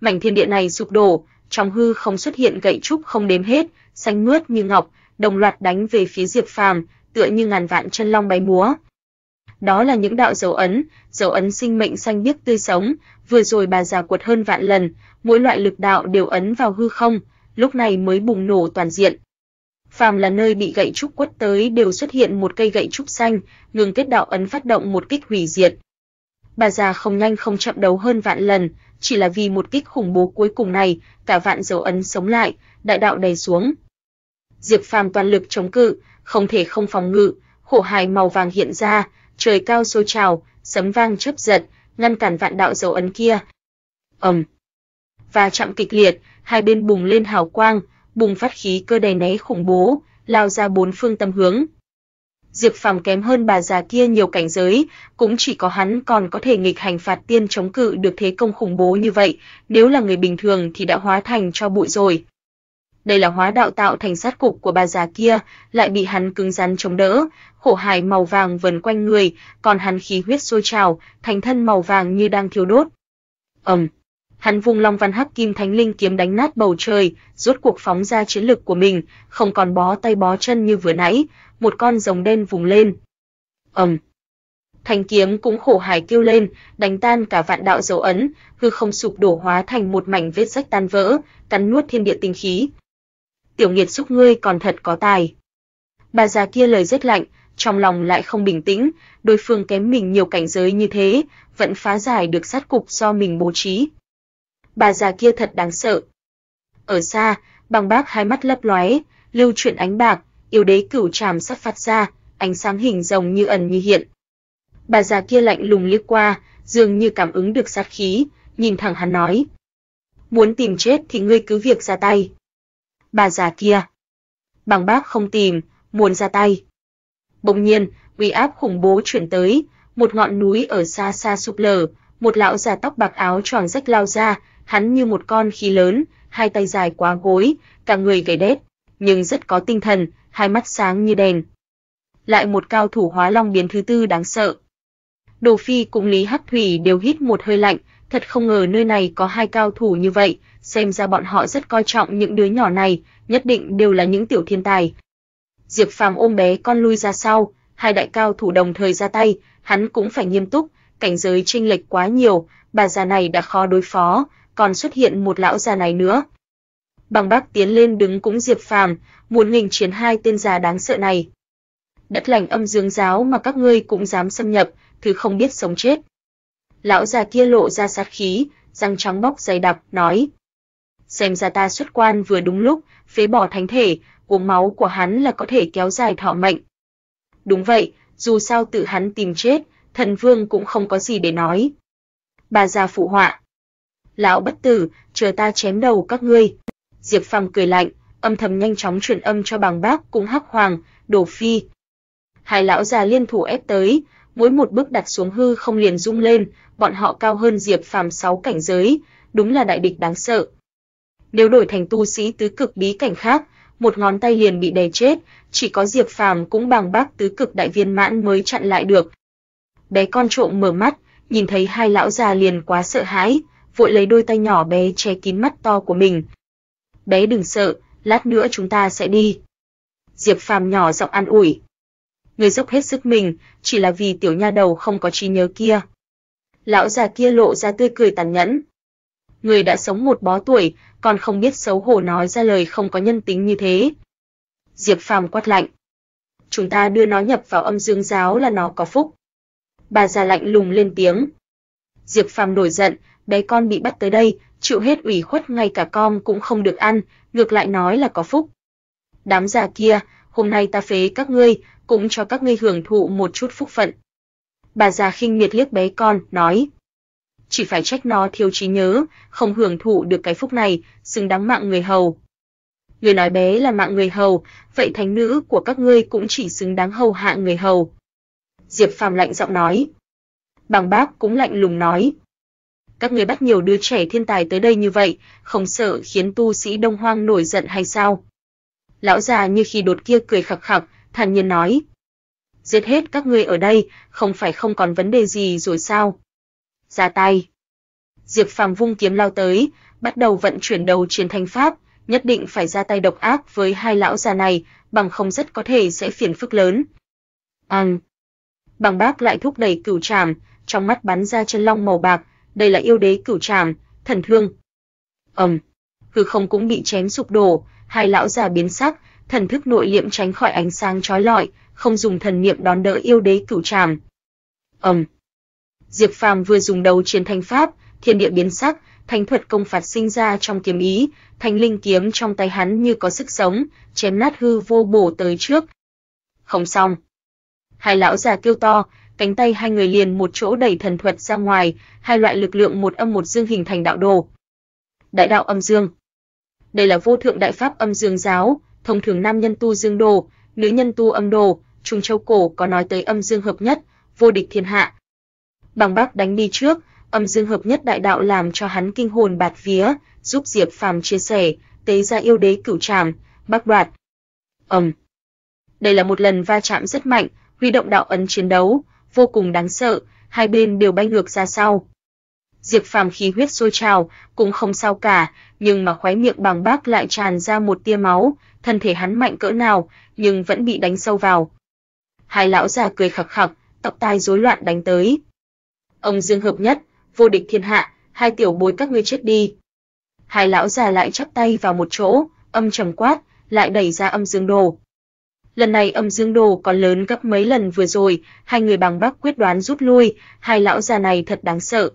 Mảnh thiên địa này sụp đổ, trong hư không xuất hiện gậy trúc không đếm hết, xanh mướt như ngọc, đồng loạt đánh về phía Diệp Phàm, tựa như ngàn vạn chân long bay múa đó là những đạo dấu ấn, dấu ấn sinh mệnh xanh biếc tươi sống, vừa rồi bà già quật hơn vạn lần, mỗi loại lực đạo đều ấn vào hư không, lúc này mới bùng nổ toàn diện. Phàm là nơi bị gậy trúc quất tới đều xuất hiện một cây gậy trúc xanh, ngừng kết đạo ấn phát động một kích hủy diệt. Bà già không nhanh không chậm đấu hơn vạn lần, chỉ là vì một kích khủng bố cuối cùng này, cả vạn dấu ấn sống lại, đại đạo đầy xuống. Diệp Phàm toàn lực chống cự, không thể không phòng ngự, khổ hài màu vàng hiện ra, trời cao sôi trào, sấm vang chớp giật, ngăn cản vạn đạo dấu ấn kia. Ầm. Um. Và chạm kịch liệt, hai bên bùng lên hào quang, bùng phát khí cơ đầy náy khủng bố, lao ra bốn phương tám hướng. Diệp Phàm kém hơn bà già kia nhiều cảnh giới, cũng chỉ có hắn còn có thể nghịch hành phạt tiên chống cự được thế công khủng bố như vậy, nếu là người bình thường thì đã hóa thành cho bụi rồi đây là hóa đạo tạo thành sát cục của bà già kia, lại bị hắn cứng rắn chống đỡ, khổ hải màu vàng vần quanh người, còn hắn khí huyết sôi trào, thành thân màu vàng như đang thiêu đốt. Ầm. hắn vung Long Văn Hắc Kim Thánh Linh kiếm đánh nát bầu trời, rốt cuộc phóng ra chiến lực của mình, không còn bó tay bó chân như vừa nãy, một con rồng đen vùng lên. Ầm. Um, thanh kiếm cũng khổ hải kêu lên, đánh tan cả vạn đạo dấu ấn, hư không sụp đổ hóa thành một mảnh vết rách tan vỡ, cắn nuốt thiên địa tinh khí tiểu nghiệt xúc ngươi còn thật có tài. Bà già kia lời rất lạnh, trong lòng lại không bình tĩnh, đối phương kém mình nhiều cảnh giới như thế, vẫn phá giải được sát cục do mình bố trí. Bà già kia thật đáng sợ. Ở xa, bằng bác hai mắt lấp lóe, lưu chuyển ánh bạc, yêu đế cửu tràm sắp phát ra, ánh sáng hình rồng như ẩn như hiện. Bà già kia lạnh lùng liếc qua, dường như cảm ứng được sát khí, nhìn thẳng hắn nói: "Muốn tìm chết thì ngươi cứ việc ra tay." bà già kia. Bằng bác không tìm, muốn ra tay. Bỗng nhiên, uy áp khủng bố chuyển tới, một ngọn núi ở xa xa sụp lở, một lão già tóc bạc áo choàng rách lao ra, hắn như một con khí lớn, hai tay dài quá gối, cả người gầy đét, nhưng rất có tinh thần, hai mắt sáng như đèn. Lại một cao thủ hóa long biến thứ tư đáng sợ. Đồ Phi cùng Lý Hắc Thủy đều hít một hơi lạnh, Thật không ngờ nơi này có hai cao thủ như vậy, xem ra bọn họ rất coi trọng những đứa nhỏ này, nhất định đều là những tiểu thiên tài. Diệp Phàm ôm bé con lui ra sau, hai đại cao thủ đồng thời ra tay, hắn cũng phải nghiêm túc, cảnh giới chênh lệch quá nhiều, bà già này đã khó đối phó, còn xuất hiện một lão già này nữa. Bằng Bác tiến lên đứng cũng Diệp Phàm, muốn nghênh chiến hai tên già đáng sợ này. Đất lành âm dương giáo mà các ngươi cũng dám xâm nhập, thứ không biết sống chết. Lão già kia lộ ra sát khí, răng trắng móc dày đặc, nói. Xem ra ta xuất quan vừa đúng lúc, phế bỏ thánh thể, uống máu của hắn là có thể kéo dài thọ mệnh. Đúng vậy, dù sao tự hắn tìm chết, thần vương cũng không có gì để nói. Bà già phụ họa. Lão bất tử, chờ ta chém đầu các ngươi. Diệp Phàm cười lạnh, âm thầm nhanh chóng truyền âm cho bằng bác cùng Hắc Hoàng, Đổ Phi. Hai lão già liên thủ ép tới, mỗi một bước đặt xuống hư không liền rung lên, bọn họ cao hơn Diệp Phàm 6 cảnh giới, đúng là đại địch đáng sợ. Nếu đổi thành tu sĩ tứ cực bí cảnh khác, một ngón tay liền bị đè chết, chỉ có Diệp Phàm cũng bằng bác tứ cực đại viên mãn mới chặn lại được. Bé con trộm mở mắt, nhìn thấy hai lão già liền quá sợ hãi, vội lấy đôi tay nhỏ bé che kín mắt to của mình. "Bé đừng sợ, lát nữa chúng ta sẽ đi." Diệp Phàm nhỏ giọng an ủi. Người dốc hết sức mình, chỉ là vì tiểu nha đầu không có trí nhớ kia, lão già kia lộ ra tươi cười tàn nhẫn. Người đã sống một bó tuổi, còn không biết xấu hổ nói ra lời không có nhân tính như thế. Diệp Phàm quát lạnh. Chúng ta đưa nó nhập vào âm dương giáo là nó có phúc. Bà già lạnh lùng lên tiếng. Diệp Phàm nổi giận, bé con bị bắt tới đây, chịu hết ủy khuất ngay cả con cũng không được ăn, ngược lại nói là có phúc. Đám già kia, hôm nay ta phế các ngươi, cũng cho các ngươi hưởng thụ một chút phúc phận bà già khinh miệt liếc bé con, nói. Chỉ phải trách nó thiếu trí nhớ, không hưởng thụ được cái phúc này, xứng đáng mạng người hầu. Người nói bé là mạng người hầu, vậy thánh nữ của các ngươi cũng chỉ xứng đáng hầu hạ người hầu. Diệp Phàm lạnh giọng nói. Bàng bác cũng lạnh lùng nói. Các ngươi bắt nhiều đứa trẻ thiên tài tới đây như vậy, không sợ khiến tu sĩ đông hoang nổi giận hay sao? Lão già như khi đột kia cười khặc khặc, thản nhiên nói giết hết các ngươi ở đây, không phải không còn vấn đề gì rồi sao? Ra tay. Diệp Phàm vung kiếm lao tới, bắt đầu vận chuyển đầu chiến thanh pháp, nhất định phải ra tay độc ác với hai lão già này, bằng không rất có thể sẽ phiền phức lớn. Ăng. À. Bằng bác lại thúc đẩy cửu trảm, trong mắt bắn ra chân long màu bạc, đây là yêu đế cửu trảm, thần thương. Ầm. Um, hư không cũng bị chém sụp đổ, hai lão già biến sắc, thần thức nội liệm tránh khỏi ánh sáng chói lọi, không dùng thần niệm đón đỡ yêu đế cửu trảm. Ầm. Diệp Phàm vừa dùng đầu chiến thanh pháp, thiên địa biến sắc, thánh thuật công phạt sinh ra trong kiếm ý, thanh linh kiếm trong tay hắn như có sức sống, chém nát hư vô bổ tới trước. Không xong. Hai lão già kêu to, cánh tay hai người liền một chỗ đẩy thần thuật ra ngoài, hai loại lực lượng một âm một dương hình thành đạo đồ. Đại đạo âm dương. Đây là vô thượng đại pháp âm dương giáo, thông thường nam nhân tu dương đồ, nữ nhân tu âm đồ, trùng châu cổ có nói tới âm dương hợp nhất, vô địch thiên hạ. Bằng bác đánh đi trước, âm dương hợp nhất đại đạo làm cho hắn kinh hồn bạt vía, giúp Diệp Phàm chia sẻ, tế ra yêu đế cửu trảm, bác đoạt. Ầm. Đây là một lần va chạm rất mạnh, huy động đạo ấn chiến đấu, vô cùng đáng sợ, hai bên đều bay ngược ra sau, Diệp Phàm khí huyết sôi trào, cũng không sao cả, nhưng mà khóe miệng bằng bác lại tràn ra một tia máu, thân thể hắn mạnh cỡ nào, nhưng vẫn bị đánh sâu vào. Hai lão già cười khặc khặc, tóc tai rối loạn đánh tới. Ông Dương hợp nhất, vô địch thiên hạ, hai tiểu bối các ngươi chết đi. Hai lão già lại chắp tay vào một chỗ, âm trầm quát, lại đẩy ra âm Dương Đồ. Lần này âm Dương Đồ còn lớn gấp mấy lần vừa rồi, hai người bằng bác quyết đoán rút lui, hai lão già này thật đáng sợ.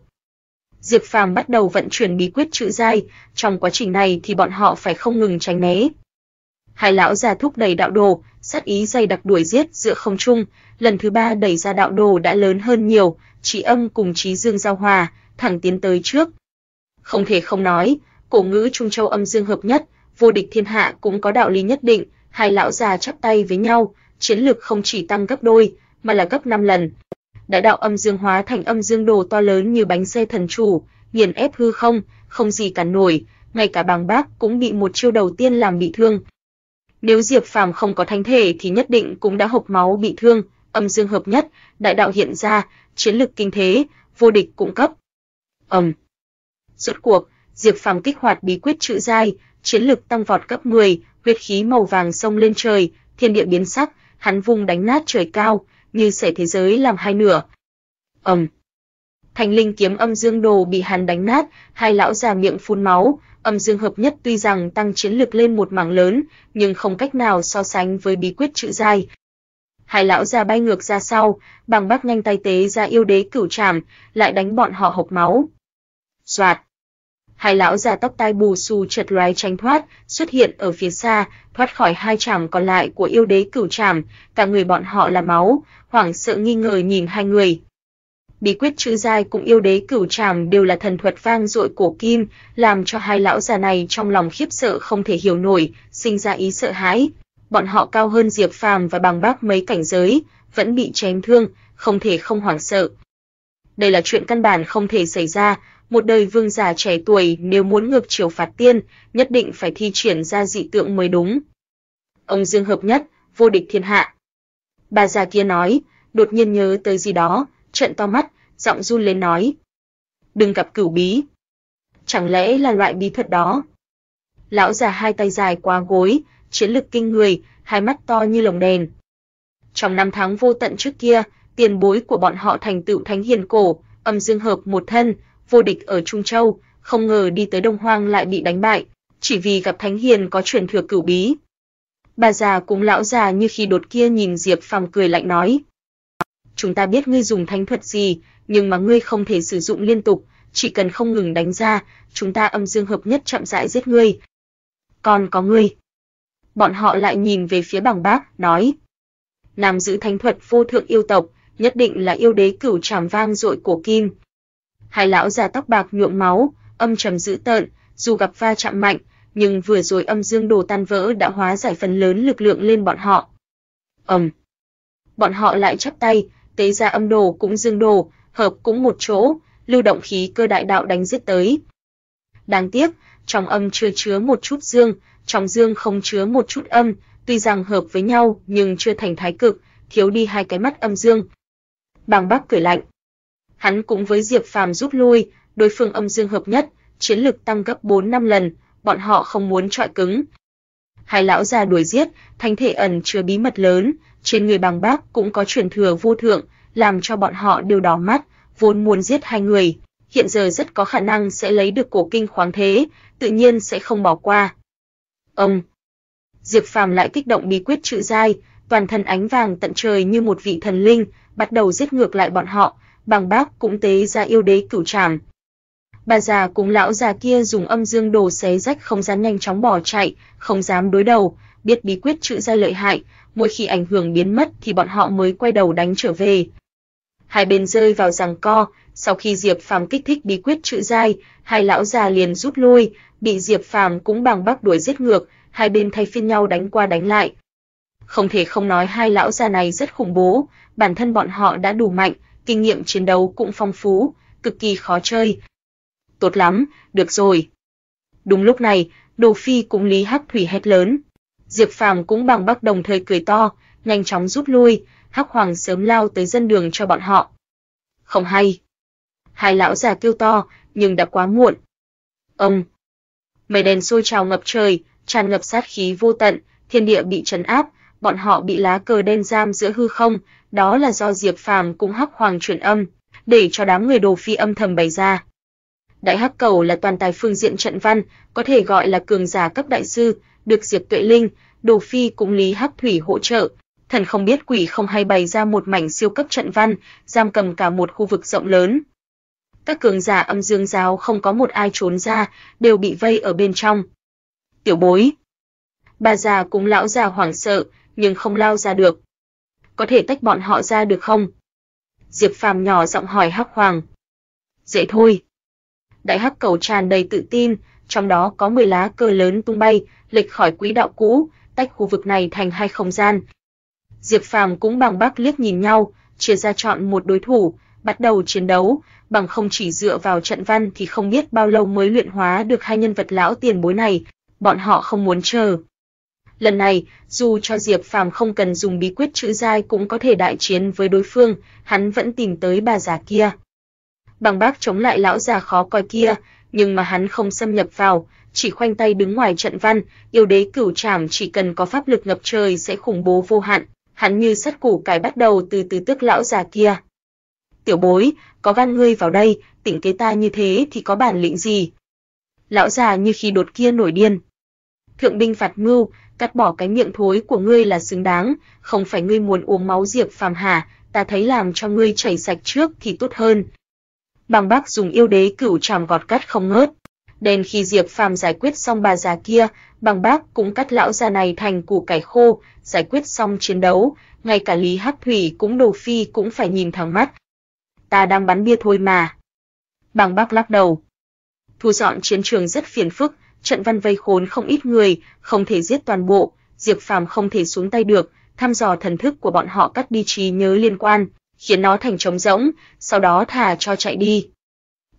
Diệp Phàm bắt đầu vận chuyển bí quyết chữ giai, trong quá trình này thì bọn họ phải không ngừng tránh né. Hai lão già thúc đẩy đạo đồ, sát ý dày đặc đuổi giết giữa không trung, lần thứ ba đẩy ra đạo đồ đã lớn hơn nhiều, trí âm cùng trí dương giao hòa, thẳng tiến tới trước. Không thể không nói, cổ ngữ Trung Châu âm dương hợp nhất, vô địch thiên hạ cũng có đạo lý nhất định, hai lão già chắp tay với nhau, chiến lực không chỉ tăng gấp đôi, mà là gấp 5 lần. Đại đạo âm dương hóa thành âm dương đồ to lớn như bánh xe thần chủ, nghiền ép hư không, không gì cản nổi, ngay cả Bàng Bác cũng bị một chiêu đầu tiên làm bị thương. Nếu Diệp Phàm không có thánh thể thì nhất định cũng đã hộc máu bị thương, âm dương hợp nhất, đại đạo hiện ra, chiến lực kinh thế, vô địch cung cấp. Ầm. Um. Rốt cuộc, Diệp Phàm kích hoạt bí quyết chữ giai, chiến lực tăng vọt cấp 10, huyết khí màu vàng sông lên trời, thiên địa biến sắc, hắn vung đánh nát trời cao, như xẻ thế giới làm hai nửa. Ầm. Um. Thành linh kiếm âm dương đồ bị hắn đánh nát, hai lão già miệng phun máu, âm dương hợp nhất tuy rằng tăng chiến lực lên một mảng lớn, nhưng không cách nào so sánh với bí quyết chữ dai. Hai lão già bay ngược ra sau, bằng bác nhanh tay tế ra yêu đế cửu trảm, lại đánh bọn họ hộc máu. Soạt hai lão già tóc tai bù xù chật loé tránh thoát, xuất hiện ở phía xa, thoát khỏi hai chảm còn lại của yêu đế cửu chảm, cả người bọn họ là máu, hoảng sợ nghi ngờ nhìn hai người. Bí quyết chữ dài cùng yêu đế cửu chảm đều là thần thuật vang dội cổ kim, làm cho hai lão già này trong lòng khiếp sợ không thể hiểu nổi, sinh ra ý sợ hãi. Bọn họ cao hơn Diệp Phàm và bằng Bác mấy cảnh giới, vẫn bị chém thương, không thể không hoảng sợ. Đây là chuyện căn bản không thể xảy ra, một đời vương giả trẻ tuổi nếu muốn ngược chiều phạt tiên, nhất định phải thi triển ra dị tượng mới đúng. Ông Dương hợp nhất, vô địch thiên hạ. Bà già kia nói, đột nhiên nhớ tới gì đó, trợn to mắt, giọng run lên nói: "Đừng gặp cửu bí." Chẳng lẽ là loại bí thuật đó? Lão già hai tay dài qua gối, chiến lực kinh người, hai mắt to như lồng đèn. Trong năm tháng vô tận trước kia, tiền bối của bọn họ thành tựu thánh hiền cổ, âm dương hợp một thân, vô địch ở Trung Châu, không ngờ đi tới Đông Hoang lại bị đánh bại, chỉ vì gặp Thánh Hiền có truyền thừa cửu bí. Bà già cùng lão già như khi đột kia nhìn Diệp Phàm cười lạnh nói: "Chúng ta biết ngươi dùng thánh thuật gì, nhưng mà ngươi không thể sử dụng liên tục, chỉ cần không ngừng đánh ra, chúng ta âm dương hợp nhất chậm rãi giết ngươi. Còn có ngươi." Bọn họ lại nhìn về phía Bằng Bác, nói: "Nam giữ thánh thuật vô thượng yêu tộc, nhất định là yêu đế cửu trảm vang dội của kim, hai lão già tóc bạc nhuộm máu, âm trầm dữ tợn, dù gặp va chạm mạnh, nhưng vừa rồi âm dương đồ tan vỡ đã hóa giải phần lớn lực lượng lên bọn họ. Ầm. Bọn họ lại chắp tay, tế ra âm đồ cũng dương đồ, hợp cũng một chỗ, lưu động khí cơ đại đạo đánh giết tới. Đáng tiếc, trong âm chưa chứa một chút dương, trong dương không chứa một chút âm, tuy rằng hợp với nhau nhưng chưa thành thái cực, thiếu đi hai cái mắt âm dương. Bàng Bắc cười lạnh. Hắn cũng với Diệp Phàm rút lui, đối phương âm dương hợp nhất, chiến lực tăng gấp 4 năm lần, bọn họ không muốn trọi cứng. Hai lão già đuổi giết, thánh thể ẩn chứa bí mật lớn, trên người bằng bác cũng có truyền thừa vô thượng, làm cho bọn họ đều đỏ mắt, vốn muốn giết hai người, hiện giờ rất có khả năng sẽ lấy được cổ kinh khoáng thế, tự nhiên sẽ không bỏ qua. Ông Diệp Phàm lại kích động bí quyết chữ giai, toàn thân ánh vàng tận trời như một vị thần linh, bắt đầu giết ngược lại bọn họ, bằng bác cũng tế ra yêu đế cửu trảm. Bà già cùng lão già kia dùng âm dương đồ xé rách không gian nhanh chóng bỏ chạy, không dám đối đầu, biết bí quyết chữ ra lợi hại, mỗi khi ảnh hưởng biến mất thì bọn họ mới quay đầu đánh trở về. Hai bên rơi vào giằng co, sau khi Diệp Phàm kích thích bí quyết chữ dai, hai lão già liền rút lui, bị Diệp Phàm cũng bằng bác đuổi giết ngược, hai bên thay phiên nhau đánh qua đánh lại. Không thể không nói hai lão già này rất khủng bố, bản thân bọn họ đã đủ mạnh, kinh nghiệm chiến đấu cũng phong phú, cực kỳ khó chơi. Tốt lắm, được rồi. Đúng lúc này, Đồ Phi cũng Lý Hắc Thủy hét lớn. Diệp Phàm cũng bằng bắc đồng thời cười to, nhanh chóng rút lui, Hắc Hoàng sớm lao tới dân đường cho bọn họ. Không hay. Hai lão già kêu to, nhưng đã quá muộn. Ông. Mây đen sôi trào ngập trời, tràn ngập sát khí vô tận, thiên địa bị trấn áp, bọn họ bị lá cờ đen giam giữa hư không, đó là do Diệp Phàm cùng Hắc Hoàng truyền âm, để cho đám người Đồ Phi âm thầm bày ra. Đại Hắc Cầu là toàn tài phương diện trận văn, có thể gọi là cường giả cấp đại sư, được Diệp Tuệ Linh, Đồ Phi cũng Lý Hắc Thủy hỗ trợ, thần không biết quỷ không hay bày ra một mảnh siêu cấp trận văn, giam cầm cả một khu vực rộng lớn. Các cường giả âm dương giáo không có một ai trốn ra, đều bị vây ở bên trong. Tiểu bối. Bà già cũng lão già hoảng sợ, nhưng không lao ra được có thể tách bọn họ ra được không? Diệp Phàm nhỏ giọng hỏi Hắc Hoàng. Dễ thôi. Đại hắc cầu tràn đầy tự tin, trong đó có 10 lá cờ lớn tung bay, lệch khỏi quỹ đạo cũ, tách khu vực này thành hai không gian. Diệp Phàm cũng bằng bác liếc nhìn nhau, chia ra chọn một đối thủ, bắt đầu chiến đấu, bằng không chỉ dựa vào trận văn thì không biết bao lâu mới luyện hóa được hai nhân vật lão tiền bối này, bọn họ không muốn chờ. Lần này, dù cho Diệp Phàm không cần dùng bí quyết chữ giai cũng có thể đại chiến với đối phương, hắn vẫn tìm tới bà già kia. Bằng bác chống lại lão già khó coi kia, nhưng mà hắn không xâm nhập vào, chỉ khoanh tay đứng ngoài trận văn, yêu đế cửu trảm chỉ cần có pháp lực ngập trời sẽ khủng bố vô hạn, hắn như sắt củ cải bắt đầu từ từ tước lão già kia. Tiểu bối, có gan ngươi vào đây, tỉnh kế ta như thế thì có bản lĩnh gì? Lão già như khi đột kia nổi điên, thượng binh phạt mưu, cắt bỏ cái miệng thối của ngươi là xứng đáng, không phải ngươi muốn uống máu Diệp Phàm hà, ta thấy làm cho ngươi chảy sạch trước thì tốt hơn. Bằng bác dùng yêu đế cửu trảm gọt cắt không ngớt. Đến khi Diệp Phàm giải quyết xong bà già kia, bằng bác cũng cắt lão già này thành củ cải khô, giải quyết xong chiến đấu, ngay cả Lý Hắc Thủy cũng đồ phi cũng phải nhìn thẳng mắt. Ta đang bắn bia thôi mà. Bằng bác lắc đầu. Thu dọn chiến trường rất phiền phức, trận văn vây khốn không ít người, không thể giết toàn bộ, Diệp Phàm không thể xuống tay được, thăm dò thần thức của bọn họ cắt đi trí nhớ liên quan, khiến nó thành trống rỗng, sau đó thả cho chạy đi.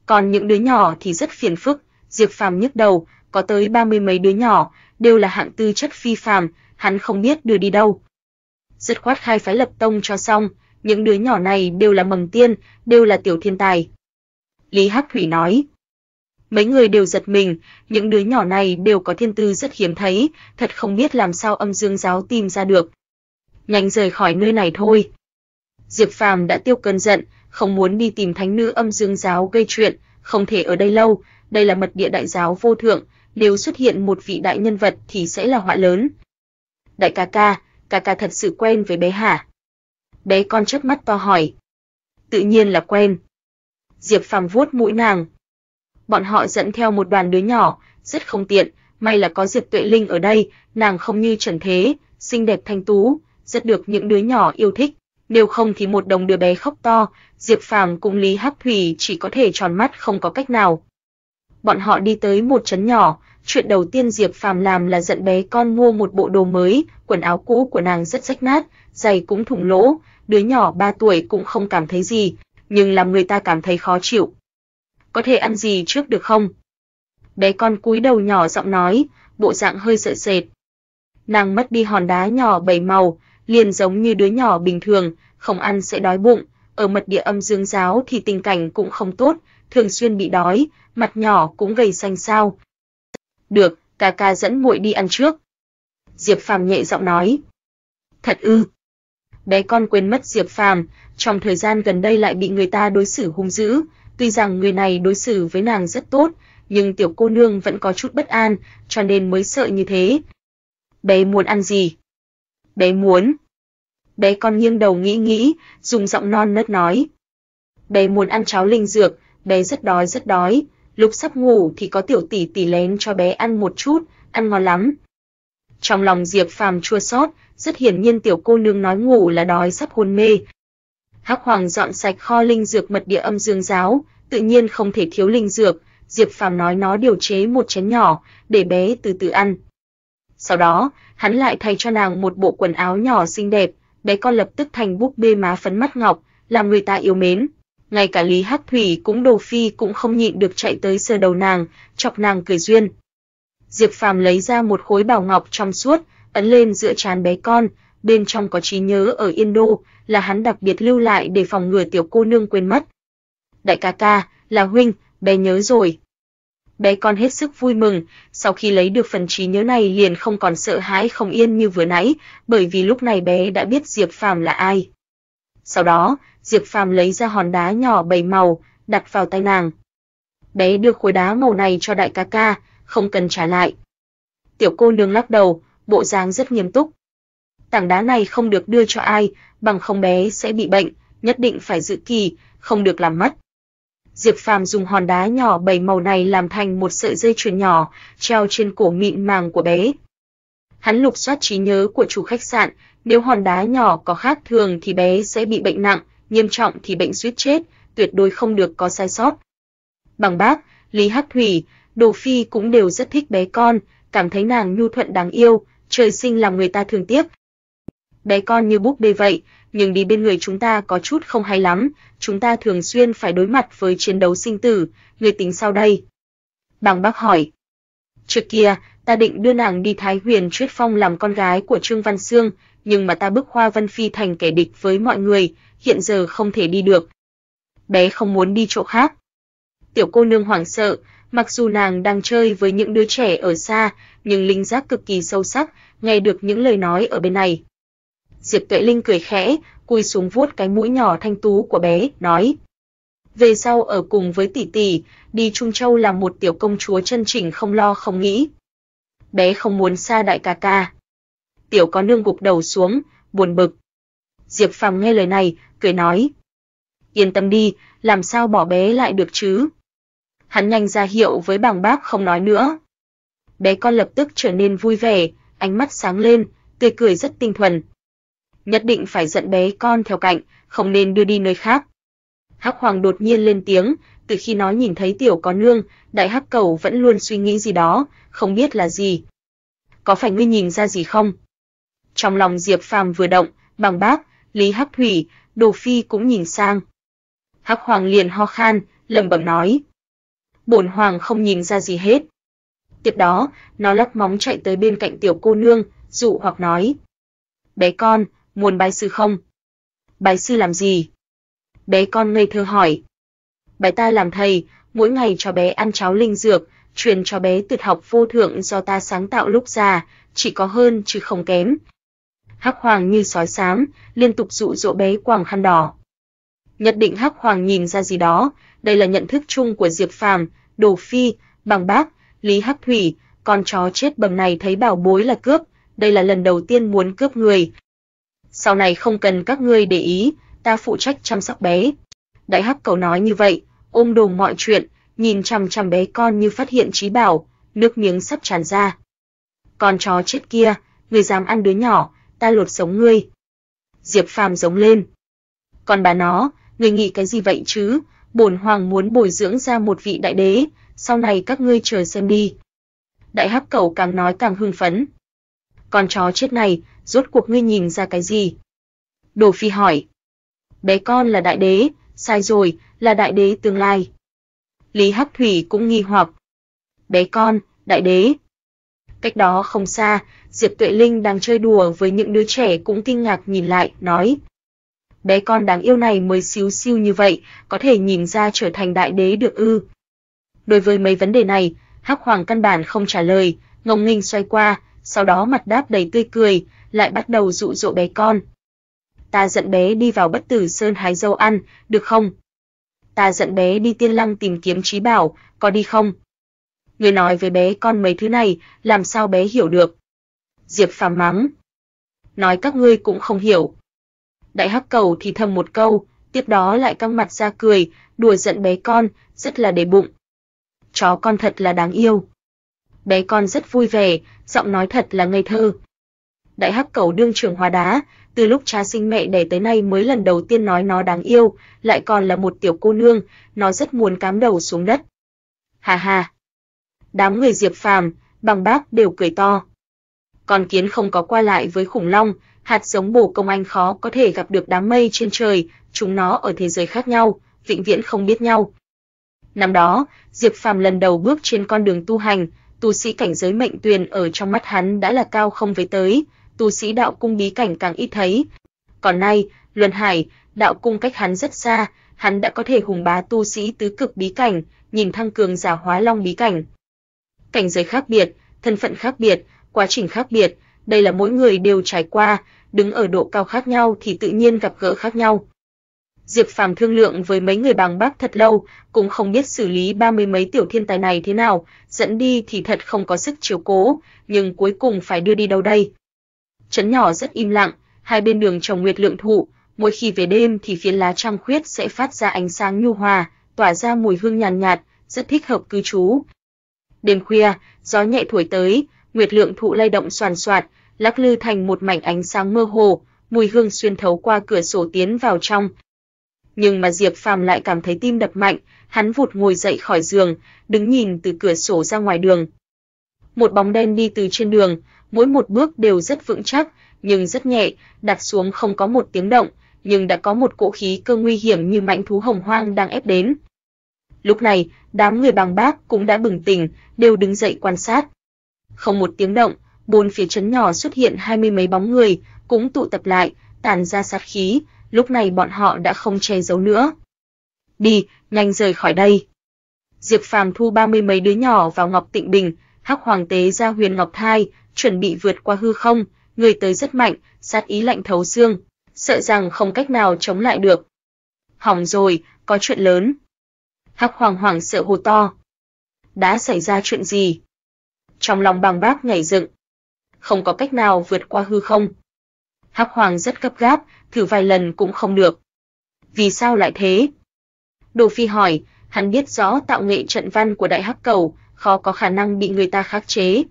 Còn những đứa nhỏ thì rất phiền phức, Diệp Phàm nhức đầu, có tới ba mươi mấy đứa nhỏ, đều là hạng tư chất phi phàm, hắn không biết đưa đi đâu. Dứt khoát khai phái lập tông cho xong, những đứa nhỏ này đều là mầm tiên, đều là tiểu thiên tài. Lý Hắc Thủy nói, Mấy người đều giật mình, những đứa nhỏ này đều có thiên tư rất hiếm thấy, thật không biết làm sao âm dương giáo tìm ra được. Nhanh rời khỏi nơi này thôi. Diệp Phàm đã tiêu cơn giận, không muốn đi tìm thánh nữ âm dương giáo gây chuyện, không thể ở đây lâu, đây là mật địa đại giáo vô thượng, nếu xuất hiện một vị đại nhân vật thì sẽ là họa lớn. Đại ca ca, ca ca thật sự quen với bé hả? Bé con chớp mắt to hỏi. Tự nhiên là quen. Diệp Phàm vuốt mũi nàng, bọn họ dẫn theo một đoàn đứa nhỏ, rất không tiện, may là có Diệp Tuệ Linh ở đây, nàng không như Trần Thế, xinh đẹp thanh tú, rất được những đứa nhỏ yêu thích, nếu không thì một đồng đứa bé khóc to, Diệp Phàm cùng Lý Hắc Thủy chỉ có thể tròn mắt không có cách nào. Bọn họ đi tới một trấn nhỏ, chuyện đầu tiên Diệp Phàm làm là dẫn bé con mua một bộ đồ mới, quần áo cũ của nàng rất rách nát, giày cũng thủng lỗ, đứa nhỏ 3 tuổi cũng không cảm thấy gì, nhưng làm người ta cảm thấy khó chịu có thể ăn gì trước được không? Bé con cúi đầu nhỏ giọng nói, bộ dạng hơi sợ sệt. Nàng mất đi hòn đá nhỏ bảy màu, liền giống như đứa nhỏ bình thường, không ăn sẽ đói bụng, ở mật địa âm dương giáo thì tình cảnh cũng không tốt, thường xuyên bị đói, mặt nhỏ cũng gầy xanh xao. Được, ca ca dẫn muội đi ăn trước. Diệp Phàm nhẹ giọng nói. Thật ư? Bé con quên mất Diệp Phàm, trong thời gian gần đây lại bị người ta đối xử hung dữ, Tuy rằng người này đối xử với nàng rất tốt, nhưng tiểu cô nương vẫn có chút bất an, cho nên mới sợ như thế. Bé muốn ăn gì? Bé muốn. Bé con nghiêng đầu nghĩ nghĩ, dùng giọng non nớt nói. Bé muốn ăn cháo linh dược, bé rất đói rất đói, lúc sắp ngủ thì có tiểu tỷ tỷ lén cho bé ăn một chút, ăn ngon lắm. Trong lòng Diệp Phàm chua xót, rất hiển nhiên tiểu cô nương nói ngủ là đói sắp hôn mê, Hắc Hoàng dọn sạch kho linh dược mật địa âm dương giáo, tự nhiên không thể thiếu linh dược, Diệp Phàm nói nó điều chế một chén nhỏ, để bé từ từ ăn. Sau đó, hắn lại thay cho nàng một bộ quần áo nhỏ xinh đẹp, bé con lập tức thành búp bê má phấn mắt ngọc, làm người ta yêu mến. Ngay cả Lý Hắc Thủy cũng Đồ Phi cũng không nhịn được chạy tới sờ đầu nàng, chọc nàng cười duyên. Diệp Phàm lấy ra một khối bảo ngọc trong suốt, ấn lên giữa trán bé con, bên trong có trí nhớ ở Yên Đô, là hắn đặc biệt lưu lại để phòng ngừa tiểu cô nương quên mất. Đại ca ca, là huynh, bé nhớ rồi. Bé con hết sức vui mừng, sau khi lấy được phần trí nhớ này liền không còn sợ hãi không yên như vừa nãy, bởi vì lúc này bé đã biết Diệp Phàm là ai. Sau đó, Diệp Phàm lấy ra hòn đá nhỏ bảy màu, đặt vào tay nàng. Bé đưa khối đá màu này cho đại ca ca, không cần trả lại. Tiểu cô nương lắc đầu, bộ dáng rất nghiêm túc tảng đá này không được đưa cho ai, bằng không bé sẽ bị bệnh, nhất định phải giữ kỳ, không được làm mất. Diệp Phàm dùng hòn đá nhỏ bảy màu này làm thành một sợi dây chuyền nhỏ, treo trên cổ mịn màng của bé. Hắn lục soát trí nhớ của chủ khách sạn, nếu hòn đá nhỏ có khác thường thì bé sẽ bị bệnh nặng, nghiêm trọng thì bệnh suýt chết, tuyệt đối không được có sai sót. Bằng bác, Lý Hắc Thủy, Đồ Phi cũng đều rất thích bé con, cảm thấy nàng nhu thuận đáng yêu, trời sinh làm người ta thương tiếc, bé con như búp bê vậy, nhưng đi bên người chúng ta có chút không hay lắm, chúng ta thường xuyên phải đối mặt với chiến đấu sinh tử, người tính sau đây? Bàng bác hỏi. Trước kia, ta định đưa nàng đi Thái Huyền Truyết Phong làm con gái của Trương Văn Sương, nhưng mà ta bức Hoa Vân Phi thành kẻ địch với mọi người, hiện giờ không thể đi được. Bé không muốn đi chỗ khác. Tiểu cô nương hoảng sợ, mặc dù nàng đang chơi với những đứa trẻ ở xa, nhưng linh giác cực kỳ sâu sắc, nghe được những lời nói ở bên này. Diệp Tuệ Linh cười khẽ, cúi xuống vuốt cái mũi nhỏ thanh tú của bé, nói: "Về sau ở cùng với tỷ tỷ, đi Trung Châu làm một tiểu công chúa chân chỉnh không lo không nghĩ." Bé không muốn xa đại ca ca. Tiểu có nương gục đầu xuống, buồn bực. Diệp Phàm nghe lời này, cười nói: "Yên tâm đi, làm sao bỏ bé lại được chứ?" Hắn nhanh ra hiệu với bàng bác không nói nữa. Bé con lập tức trở nên vui vẻ, ánh mắt sáng lên, tươi cười rất tinh thuần, nhất định phải dẫn bé con theo cạnh, không nên đưa đi nơi khác. Hắc Hoàng đột nhiên lên tiếng, từ khi nó nhìn thấy tiểu có nương, đại hắc cầu vẫn luôn suy nghĩ gì đó, không biết là gì. Có phải ngươi nhìn ra gì không? Trong lòng Diệp Phàm vừa động, Bàng bác, Lý Hắc Thủy, Đồ Phi cũng nhìn sang. Hắc Hoàng liền ho khan, lẩm bẩm nói: "Bổn hoàng không nhìn ra gì hết." Tiếp đó, nó lắc móng chạy tới bên cạnh tiểu cô nương, dụ hoặc nói: "Bé con, muốn bái sư không? Bái sư làm gì? Bé con ngây thơ hỏi. Bái ta làm thầy, mỗi ngày cho bé ăn cháo linh dược, truyền cho bé tuyệt học vô thượng do ta sáng tạo lúc già, chỉ có hơn chứ không kém. Hắc Hoàng như sói sáng, liên tục dụ dỗ bé quàng khăn đỏ. Nhất định Hắc Hoàng nhìn ra gì đó, đây là nhận thức chung của Diệp Phàm, Đồ Phi, Bằng Bác, Lý Hắc Thủy, con chó chết bầm này thấy bảo bối là cướp, đây là lần đầu tiên muốn cướp người, sau này không cần các ngươi để ý, ta phụ trách chăm sóc bé. Đại hắc cầu nói như vậy, ôm đồm mọi chuyện, nhìn chằm chằm bé con như phát hiện trí bảo, nước miếng sắp tràn ra. Con chó chết kia, người dám ăn đứa nhỏ, ta lột sống ngươi. Diệp Phàm giống lên. Còn bà nó, người nghĩ cái gì vậy chứ, bổn hoàng muốn bồi dưỡng ra một vị đại đế, sau này các ngươi chờ xem đi. Đại hắc cầu càng nói càng hưng phấn, con chó chết này, rốt cuộc ngươi nhìn ra cái gì? Đồ Phi hỏi. Bé con là đại đế, sai rồi, là đại đế tương lai. Lý Hắc Thủy cũng nghi hoặc. Bé con, đại đế. Cách đó không xa, Diệp Tuệ Linh đang chơi đùa với những đứa trẻ cũng kinh ngạc nhìn lại, nói. Bé con đáng yêu này mới xíu xiu như vậy, có thể nhìn ra trở thành đại đế được ư. Đối với mấy vấn đề này, Hắc Hoàng căn bản không trả lời, ngông nghênh xoay qua, sau đó mặt đáp đầy tươi cười, lại bắt đầu dụ dỗ bé con. Ta dẫn bé đi vào bất tử sơn hái dâu ăn, được không? Ta dẫn bé đi tiên lăng tìm kiếm trí bảo, có đi không? Người nói với bé con mấy thứ này, làm sao bé hiểu được? Diệp phàm mắng. Nói các ngươi cũng không hiểu. Đại hắc cẩu thì thầm một câu, tiếp đó lại căng mặt ra cười, đùa giận bé con, rất là để bụng. Chó con thật là đáng yêu bé con rất vui vẻ, giọng nói thật là ngây thơ. Đại hắc cầu đương trưởng hóa đá, từ lúc cha sinh mẹ đẻ tới nay mới lần đầu tiên nói nó đáng yêu, lại còn là một tiểu cô nương, nó rất muốn cắm đầu xuống đất. Hà hà. Đám người Diệp Phàm, bằng bác đều cười to. Con kiến không có qua lại với khủng long, hạt giống bổ công anh khó có thể gặp được đám mây trên trời, chúng nó ở thế giới khác nhau, vĩnh viễn không biết nhau. Năm đó, Diệp Phàm lần đầu bước trên con đường tu hành, tu sĩ cảnh giới mệnh tuyền ở trong mắt hắn đã là cao không với tới, tu sĩ đạo cung bí cảnh càng ít thấy. Còn nay, Luân Hải, đạo cung cách hắn rất xa, hắn đã có thể hùng bá tu sĩ tứ cực bí cảnh, nhìn thăng cường giả hóa long bí cảnh. Cảnh giới khác biệt, thân phận khác biệt, quá trình khác biệt, đây là mỗi người đều trải qua, đứng ở độ cao khác nhau thì tự nhiên gặp gỡ khác nhau. Diệp Phàm thương lượng với mấy người bằng bác thật lâu, cũng không biết xử lý ba mươi mấy tiểu thiên tài này thế nào, dẫn đi thì thật không có sức chiếu cố, nhưng cuối cùng phải đưa đi đâu đây? Trấn nhỏ rất im lặng, hai bên đường trồng nguyệt lượng thụ, mỗi khi về đêm thì phiến lá trăng khuyết sẽ phát ra ánh sáng nhu hòa, tỏa ra mùi hương nhàn nhạt, nhạt, rất thích hợp cư trú. Đêm khuya, gió nhẹ thổi tới, nguyệt lượng thụ lay động xoàn xoạt, lắc lư thành một mảnh ánh sáng mơ hồ, mùi hương xuyên thấu qua cửa sổ tiến vào trong nhưng mà Diệp Phàm lại cảm thấy tim đập mạnh, hắn vụt ngồi dậy khỏi giường, đứng nhìn từ cửa sổ ra ngoài đường. Một bóng đen đi từ trên đường, mỗi một bước đều rất vững chắc, nhưng rất nhẹ, đặt xuống không có một tiếng động, nhưng đã có một cỗ khí cơ nguy hiểm như mãnh thú hồng hoang đang ép đến. Lúc này, đám người bằng bác cũng đã bừng tỉnh, đều đứng dậy quan sát. Không một tiếng động, bốn phía trấn nhỏ xuất hiện hai mươi mấy bóng người, cũng tụ tập lại, tản ra sát khí, lúc này bọn họ đã không che giấu nữa. Đi, nhanh rời khỏi đây. Diệp Phàm thu ba mươi mấy đứa nhỏ vào Ngọc Tịnh Bình, Hắc Hoàng Tế ra Huyền Ngọc Thai, chuẩn bị vượt qua hư không, người tới rất mạnh, sát ý lạnh thấu xương, sợ rằng không cách nào chống lại được. Hỏng rồi, có chuyện lớn. Hắc Hoàng Hoàng sợ hô to. Đã xảy ra chuyện gì? Trong lòng Bàng bác nhảy dựng. Không có cách nào vượt qua hư không. Hắc Hoàng rất cấp gáp, thử vài lần cũng không được. Vì sao lại thế? Đồ Phi hỏi, hắn biết rõ tạo nghệ trận văn của Đại Hắc Cầu, khó có khả năng bị người ta khắc chế.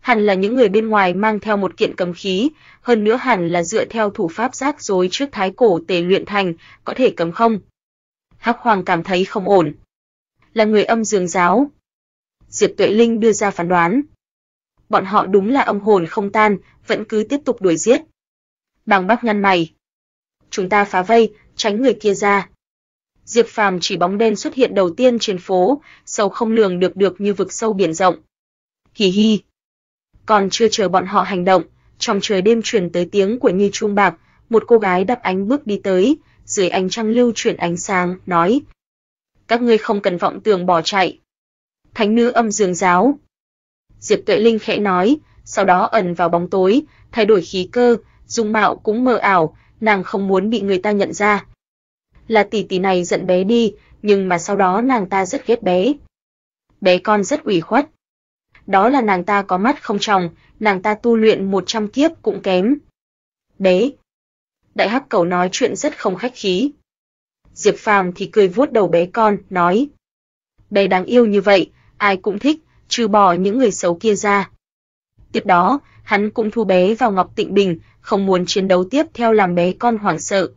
Hắn là những người bên ngoài mang theo một kiện cầm khí, hơn nữa hắn là dựa theo thủ pháp rác rối trước thái cổ tề luyện thành, có thể cầm không? Hắc Hoàng cảm thấy không ổn. Là người âm dương giáo. Diệp Tuệ Linh đưa ra phán đoán. Bọn họ đúng là âm hồn không tan, vẫn cứ tiếp tục đuổi giết bằng bác nhăn mày. Chúng ta phá vây, tránh người kia ra. Diệp Phàm chỉ bóng đen xuất hiện đầu tiên trên phố, sâu không lường được được như vực sâu biển rộng. Hì hì. Còn chưa chờ bọn họ hành động, trong trời đêm truyền tới tiếng của Như Trung Bạc, một cô gái đắp ánh bước đi tới, dưới ánh trăng lưu chuyển ánh sáng, nói: "Các ngươi không cần vọng tưởng bỏ chạy." Thánh nữ âm dương giáo. Diệp Tuệ Linh khẽ nói, sau đó ẩn vào bóng tối, thay đổi khí cơ, dung mạo cũng mơ ảo, nàng không muốn bị người ta nhận ra. Là tỷ tỷ này giận bé đi, nhưng mà sau đó nàng ta rất ghét bé. Bé con rất ủy khuất. Đó là nàng ta có mắt không tròng, nàng ta tu luyện 100 kiếp cũng kém. Bé. Đại hắc cầu nói chuyện rất không khách khí. Diệp Phàm thì cười vuốt đầu bé con, nói: "Bé đáng yêu như vậy, ai cũng thích, trừ bỏ những người xấu kia ra." Tiếp đó, hắn cũng thu bé vào Ngọc Tịnh Bình, không muốn chiến đấu tiếp theo làm bé con hoảng sợ.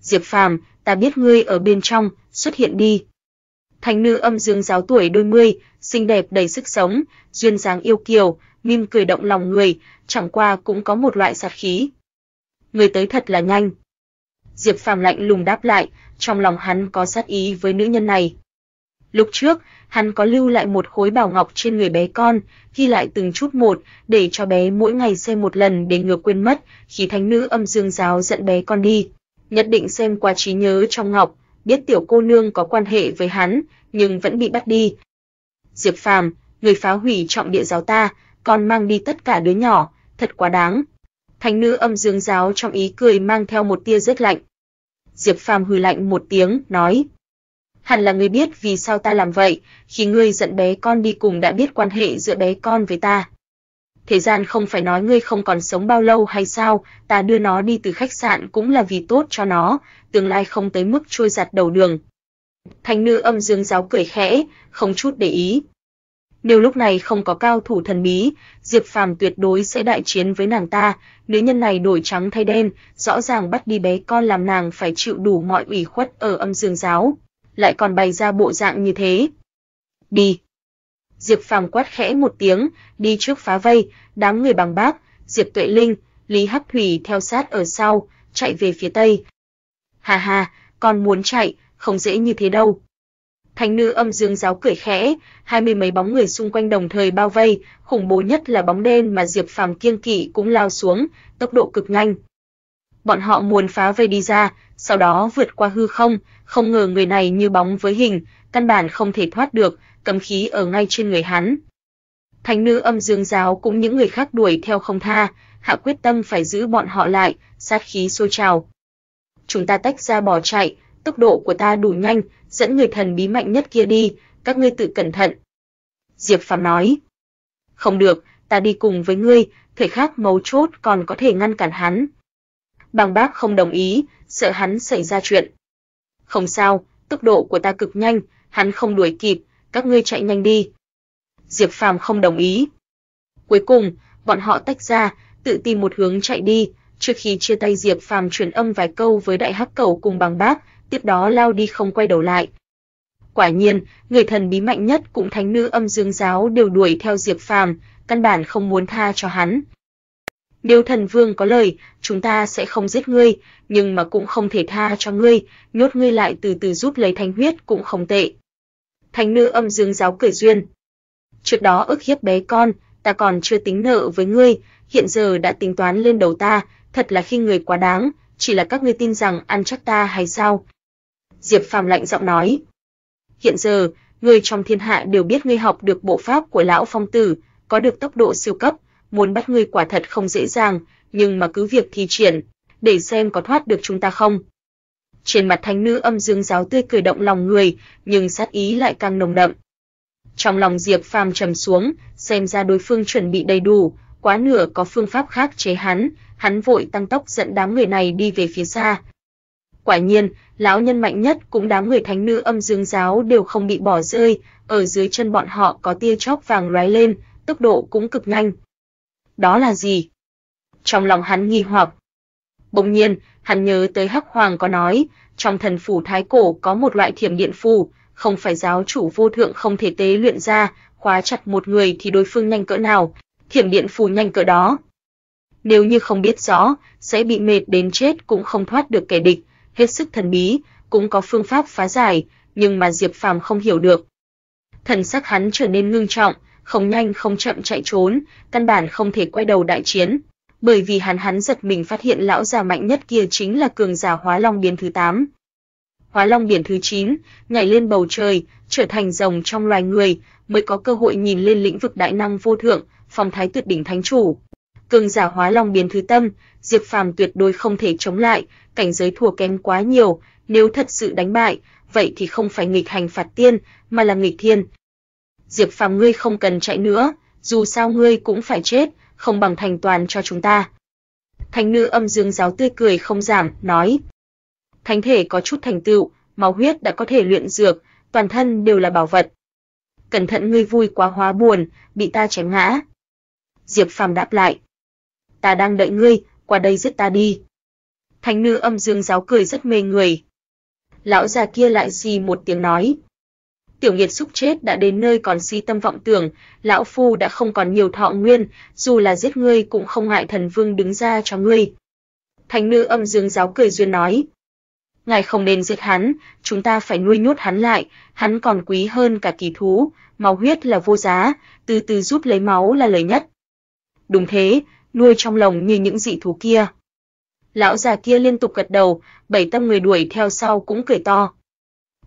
Diệp Phàm, ta biết ngươi ở bên trong, xuất hiện đi. Thánh nữ âm dương giáo tuổi đôi mươi, xinh đẹp đầy sức sống, duyên dáng yêu kiều, mỉm cười động lòng người, chẳng qua cũng có một loại sát khí. Người tới thật là nhanh. Diệp Phàm lạnh lùng đáp lại, trong lòng hắn có sát ý với nữ nhân này. Lúc trước, hắn có lưu lại một khối bảo ngọc trên người bé con, ghi lại từng chút một, để cho bé mỗi ngày xem một lần để ngừa quên mất, khi thánh nữ âm dương giáo dẫn bé con đi. Nhất định xem qua trí nhớ trong ngọc, biết tiểu cô nương có quan hệ với hắn, nhưng vẫn bị bắt đi. Diệp Phàm, người phá hủy trọng địa giáo ta, còn mang đi tất cả đứa nhỏ, thật quá đáng. Thánh nữ âm dương giáo trong ý cười mang theo một tia rất lạnh. Diệp Phàm hừ lạnh một tiếng, nói: hẳn là ngươi biết vì sao ta làm vậy, khi ngươi dẫn bé con đi cùng đã biết quan hệ giữa bé con với ta. Thế gian không phải nói ngươi không còn sống bao lâu hay sao, ta đưa nó đi từ khách sạn cũng là vì tốt cho nó, tương lai không tới mức trôi giặt đầu đường. Thanh nữ âm dương giáo cười khẽ, không chút để ý. Nếu lúc này không có cao thủ thần bí, Diệp Phàm tuyệt đối sẽ đại chiến với nàng ta, nữ nhân này đổi trắng thay đen, rõ ràng bắt đi bé con làm nàng phải chịu đủ mọi ủy khuất ở âm dương giáo lại còn bày ra bộ dạng như thế. Đi. Diệp Phàm quát khẽ một tiếng, đi trước phá vây, đám người bằng bác, Diệp Tuệ Linh, Lý Hắc Thủy theo sát ở sau, chạy về phía tây. Hà hà, con muốn chạy, không dễ như thế đâu. Thánh nữ âm dương giáo cười khẽ, hai mươi mấy bóng người xung quanh đồng thời bao vây, khủng bố nhất là bóng đen mà Diệp Phàm kiêng kỵ cũng lao xuống, tốc độ cực nhanh. Bọn họ muốn phá vây đi ra, sau đó vượt qua hư không, không ngờ người này như bóng với hình, căn bản không thể thoát được, cấm khí ở ngay trên người hắn. Thánh nữ âm dương giáo cũng những người khác đuổi theo không tha, hạ quyết tâm phải giữ bọn họ lại, sát khí sôi trào. Chúng ta tách ra bỏ chạy, tốc độ của ta đủ nhanh, dẫn người thần bí mạnh nhất kia đi, các ngươi tự cẩn thận. Diệp Phàm nói. Không được, ta đi cùng với ngươi, thể khác mấu chốt còn có thể ngăn cản hắn, Bàng bác không đồng ý, sợ hắn xảy ra chuyện. Không sao, tốc độ của ta cực nhanh, hắn không đuổi kịp, các ngươi chạy nhanh đi. Diệp Phàm không đồng ý. Cuối cùng, bọn họ tách ra, tự tìm một hướng chạy đi, trước khi chia tay Diệp Phàm truyền âm vài câu với Đại Hắc Cẩu cùng bằng bác, tiếp đó lao đi không quay đầu lại. Quả nhiên, người thần bí mạnh nhất cũng thánh nữ âm dương giáo đều đuổi theo Diệp Phàm, căn bản không muốn tha cho hắn. Nếu thần vương có lời, chúng ta sẽ không giết ngươi, nhưng mà cũng không thể tha cho ngươi, nhốt ngươi lại từ từ rút lấy thanh huyết cũng không tệ. Thánh nữ âm dương giáo cười duyên. Trước đó ức hiếp bé con, ta còn chưa tính nợ với ngươi, hiện giờ đã tính toán lên đầu ta, thật là khi người quá đáng, chỉ là các ngươi tin rằng ăn chắc ta hay sao? Diệp Phàm lạnh giọng nói. Hiện giờ, người trong thiên hạ đều biết ngươi học được bộ pháp của lão phong tử, có được tốc độ siêu cấp, muốn bắt ngươi quả thật không dễ dàng, nhưng mà cứ việc thi triển, để xem có thoát được chúng ta không. Trên mặt thánh nữ âm dương giáo tươi cười động lòng người, nhưng sát ý lại càng nồng đậm. Trong lòng Diệp Phàm trầm xuống, xem ra đối phương chuẩn bị đầy đủ, quá nửa có phương pháp khác chế hắn, hắn vội tăng tốc dẫn đám người này đi về phía xa. Quả nhiên, lão nhân mạnh nhất cũng đám người thánh nữ âm dương giáo đều không bị bỏ rơi, ở dưới chân bọn họ có tia chóp vàng lóe lên, tốc độ cũng cực nhanh, đó là gì? Trong lòng hắn nghi hoặc. Bỗng nhiên, hắn nhớ tới Hắc Hoàng có nói, trong thần phủ thái cổ có một loại thiểm điện phù, không phải giáo chủ vô thượng không thể tế luyện ra, khóa chặt một người thì đối phương nhanh cỡ nào, thiểm điện phù nhanh cỡ đó. Nếu như không biết rõ, sẽ bị mệt đến chết cũng không thoát được kẻ địch, hết sức thần bí, cũng có phương pháp phá giải, nhưng mà Diệp Phàm không hiểu được. Thần sắc hắn trở nên ngưng trọng, không nhanh không chậm chạy trốn, căn bản không thể quay đầu đại chiến, bởi vì hắn hắn giật mình phát hiện lão già mạnh nhất kia chính là cường giả Hóa Long biến thứ 8. Hóa Long biển thứ 9, nhảy lên bầu trời, trở thành rồng trong loài người, mới có cơ hội nhìn lên lĩnh vực đại năng vô thượng, phong thái tuyệt đỉnh thánh chủ. Cường giả Hóa Long biến thứ tâm, Diệp Phàm tuyệt đối không thể chống lại, cảnh giới thua kém quá nhiều, nếu thật sự đánh bại, vậy thì không phải nghịch hành phạt tiên, mà là nghịch thiên. Diệp Phàm ngươi không cần chạy nữa, dù sao ngươi cũng phải chết, không bằng thành toàn cho chúng ta." Thánh nữ âm dương giáo tươi cười không giảm, nói: "Thánh thể có chút thành tựu, máu huyết đã có thể luyện dược, toàn thân đều là bảo vật. Cẩn thận ngươi vui quá hóa buồn, bị ta chém ngã." Diệp Phàm đáp lại: "Ta đang đợi ngươi, qua đây giết ta đi." Thánh nữ âm dương giáo cười rất mê người. Lão già kia lại gì một tiếng nói: Tiểu nhiệt xúc chết đã đến nơi còn si tâm vọng tưởng, lão phu đã không còn nhiều thọ nguyên, dù là giết ngươi cũng không ngại thần vương đứng ra cho ngươi." Thánh nữ âm dương giáo cười duyên nói: "Ngài không nên giết hắn, chúng ta phải nuôi nhốt hắn lại, hắn còn quý hơn cả kỳ thú, máu huyết là vô giá, từ từ rút lấy máu là lời nhất." "Đúng thế, nuôi trong lồng như những dị thú kia." Lão già kia liên tục gật đầu, bảy tâm người đuổi theo sau cũng cười to.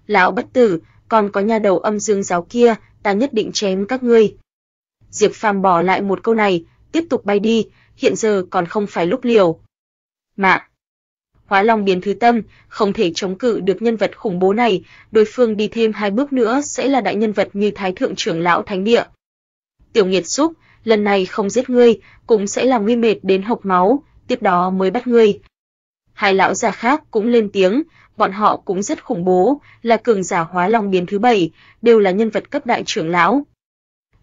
"Lão bất tử, còn có nhà đầu âm dương giáo kia, ta nhất định chém các ngươi. Diệp Phàm bỏ lại một câu này, tiếp tục bay đi, hiện giờ còn không phải lúc liều. Mạng. Hóa Long biến thứ tâm, không thể chống cự được nhân vật khủng bố này, đối phương đi thêm hai bước nữa sẽ là đại nhân vật như Thái thượng trưởng lão thánh địa. Tiểu Nghiệt xúc, lần này không giết ngươi, cũng sẽ làm ngươi mệt đến hộc máu, tiếp đó mới bắt ngươi. Hai lão già khác cũng lên tiếng, bọn họ cũng rất khủng bố, là cường giả hóa long biến thứ bảy, đều là nhân vật cấp đại trưởng lão.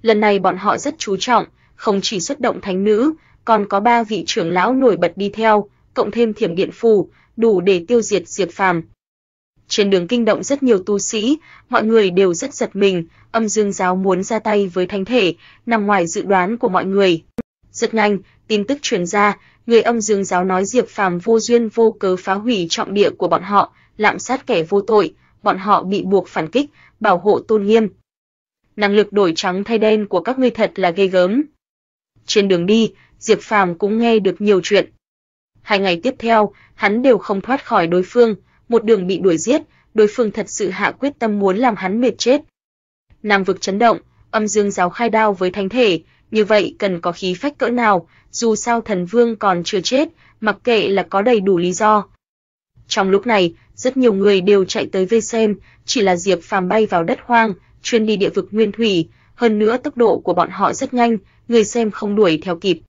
Lần này bọn họ rất chú trọng, không chỉ xuất động thánh nữ, còn có ba vị trưởng lão nổi bật đi theo, cộng thêm thiểm điện phù, đủ để tiêu diệt Diệp Phàm. Trên đường kinh động rất nhiều tu sĩ, mọi người đều rất giật mình, âm dương giáo muốn ra tay với thánh thể, nằm ngoài dự đoán của mọi người. Rất nhanh, tin tức truyền ra, người âm dương giáo nói Diệp Phàm vô duyên vô cớ phá hủy trọng địa của bọn họ, lạm sát kẻ vô tội, bọn họ bị buộc phản kích, bảo hộ tôn nghiêm. Năng lực đổi trắng thay đen của các ngươi thật là ghê gớm. Trên đường đi, Diệp Phàm cũng nghe được nhiều chuyện. Hai ngày tiếp theo, hắn đều không thoát khỏi đối phương, một đường bị đuổi giết, đối phương thật sự hạ quyết tâm muốn làm hắn mệt chết. Nam vực chấn động, âm dương giáo khai đao với thánh thể, như vậy cần có khí phách cỡ nào, dù sao thần vương còn chưa chết, mặc kệ là có đầy đủ lý do. Trong lúc này, rất nhiều người đều chạy tới vây xem, chỉ là Diệp Phàm bay vào đất hoang, chuyên đi địa vực nguyên thủy, hơn nữa tốc độ của bọn họ rất nhanh, người xem không đuổi theo kịp.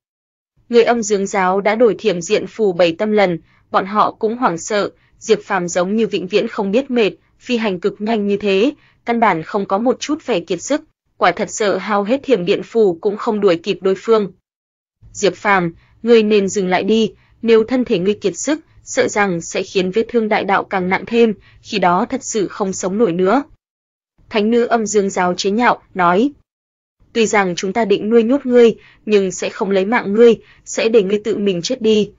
Người âm dương giáo đã đổi thiểm diện phù bảy tâm lần, bọn họ cũng hoảng sợ, Diệp Phàm giống như vĩnh viễn không biết mệt, phi hành cực nhanh như thế, căn bản không có một chút vẻ kiệt sức, quả thật sợ hao hết thiểm điện phù cũng không đuổi kịp đối phương. Diệp Phàm, ngươi nên dừng lại đi, nếu thân thể ngươi kiệt sức, sợ rằng sẽ khiến vết thương đại đạo càng nặng thêm, khi đó thật sự không sống nổi nữa. Thánh nữ âm dương giáo chế nhạo, nói, tuy rằng chúng ta định nuôi nhốt ngươi, nhưng sẽ không lấy mạng ngươi, sẽ để ngươi tự mình chết đi.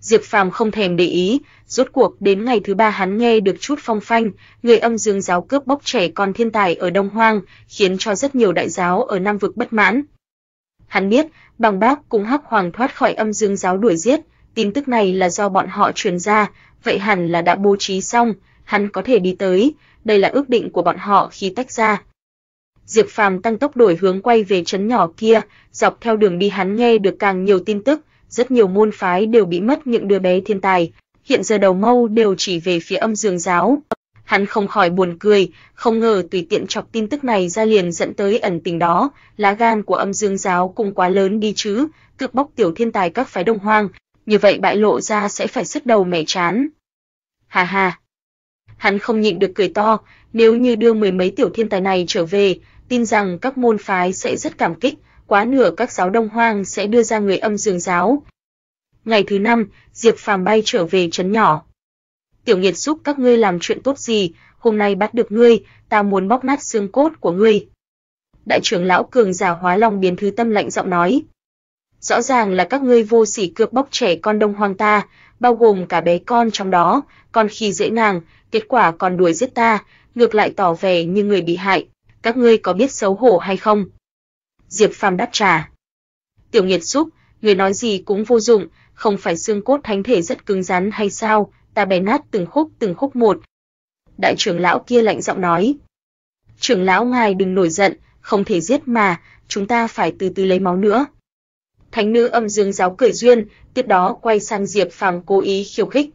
Diệp Phàm không thèm để ý, rốt cuộc đến ngày thứ ba hắn nghe được chút phong phanh, người âm dương giáo cướp bóc trẻ con thiên tài ở Đông Hoang, khiến cho rất nhiều đại giáo ở Nam vực bất mãn. Hắn biết, bằng bác cùng Hắc Hoàng thoát khỏi âm dương giáo đuổi giết, tin tức này là do bọn họ truyền ra, vậy hẳn là đã bố trí xong, hắn có thể đi tới, đây là ước định của bọn họ khi tách ra. Diệp Phàm tăng tốc đổi hướng quay về trấn nhỏ kia, dọc theo đường đi hắn nghe được càng nhiều tin tức, rất nhiều môn phái đều bị mất những đứa bé thiên tài, hiện giờ đầu mâu đều chỉ về phía âm dương giáo. Hắn không khỏi buồn cười, không ngờ tùy tiện chọc tin tức này ra liền dẫn tới ẩn tình đó, lá gan của âm dương giáo cũng quá lớn đi chứ, cược bóc tiểu thiên tài các phái đồng hoang, như vậy bại lộ ra sẽ phải sứt đầu mẻ chán. Hà hà. Hắn không nhịn được cười to, nếu như đưa mười mấy tiểu thiên tài này trở về, tin rằng các môn phái sẽ rất cảm kích, quá nửa các giáo đông hoang sẽ đưa ra người âm dương giáo. Ngày thứ năm, Diệp Phàm bay trở về trấn nhỏ. Tiểu Nghiệt giúp các ngươi làm chuyện tốt gì, hôm nay bắt được ngươi, ta muốn bóc nát xương cốt của ngươi. Đại trưởng lão cường giả hóa long biến thứ tâm lạnh giọng nói rõ ràng là các ngươi vô sỉ cướp bóc trẻ con đông hoang ta, bao gồm cả bé con trong đó, còn khi dễ nàng, kết quả còn đuổi giết ta, ngược lại tỏ vẻ như người bị hại, các ngươi có biết xấu hổ hay không? Diệp Phàm đáp trả. Tiểu Nghiệt xúc, người nói gì cũng vô dụng, không phải xương cốt thánh thể rất cứng rắn hay sao, ta bẻ nát từng khúc từng khúc một. Đại trưởng lão kia lạnh giọng nói. Trưởng lão ngài đừng nổi giận, không thể giết mà, chúng ta phải từ từ lấy máu nữa, thánh nữ âm dương giáo cười duyên, tiếp đó quay sang Diệp Phàm cố ý khiêu khích.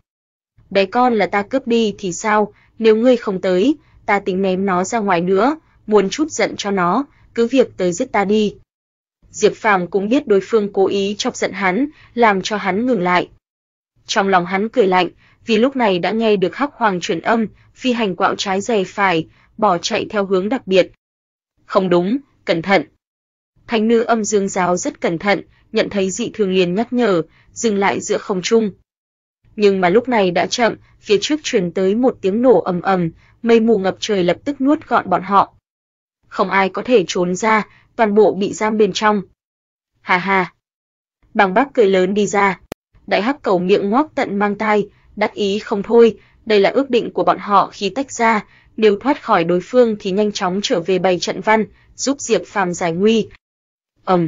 "Đấy con là ta cướp đi thì sao, nếu ngươi không tới, ta tính ném nó ra ngoài nữa, muốn chút giận cho nó, cứ việc tới giết ta đi." Diệp Phàm cũng biết đối phương cố ý chọc giận hắn, làm cho hắn ngừng lại. Trong lòng hắn cười lạnh, vì lúc này đã nghe được Hắc Hoàng truyền âm, phi hành quạo trái dày phải, bỏ chạy theo hướng đặc biệt. Không đúng, cẩn thận. Thánh nữ âm dương giáo rất cẩn thận, nhận thấy dị thường liền nhắc nhở, dừng lại giữa không trung. Nhưng mà lúc này đã chậm, phía trước truyền tới một tiếng nổ ầm ầm, mây mù ngập trời lập tức nuốt gọn bọn họ. Không ai có thể trốn ra, toàn bộ bị giam bên trong. Hà hà. Bàng Bác cười lớn đi ra, Đại Hắc Cầu miệng ngoác tận mang tai, đắc ý không thôi, đây là ước định của bọn họ khi tách ra, nếu thoát khỏi đối phương thì nhanh chóng trở về bày trận văn, giúp Diệp Phàm giải nguy. Ầm. Um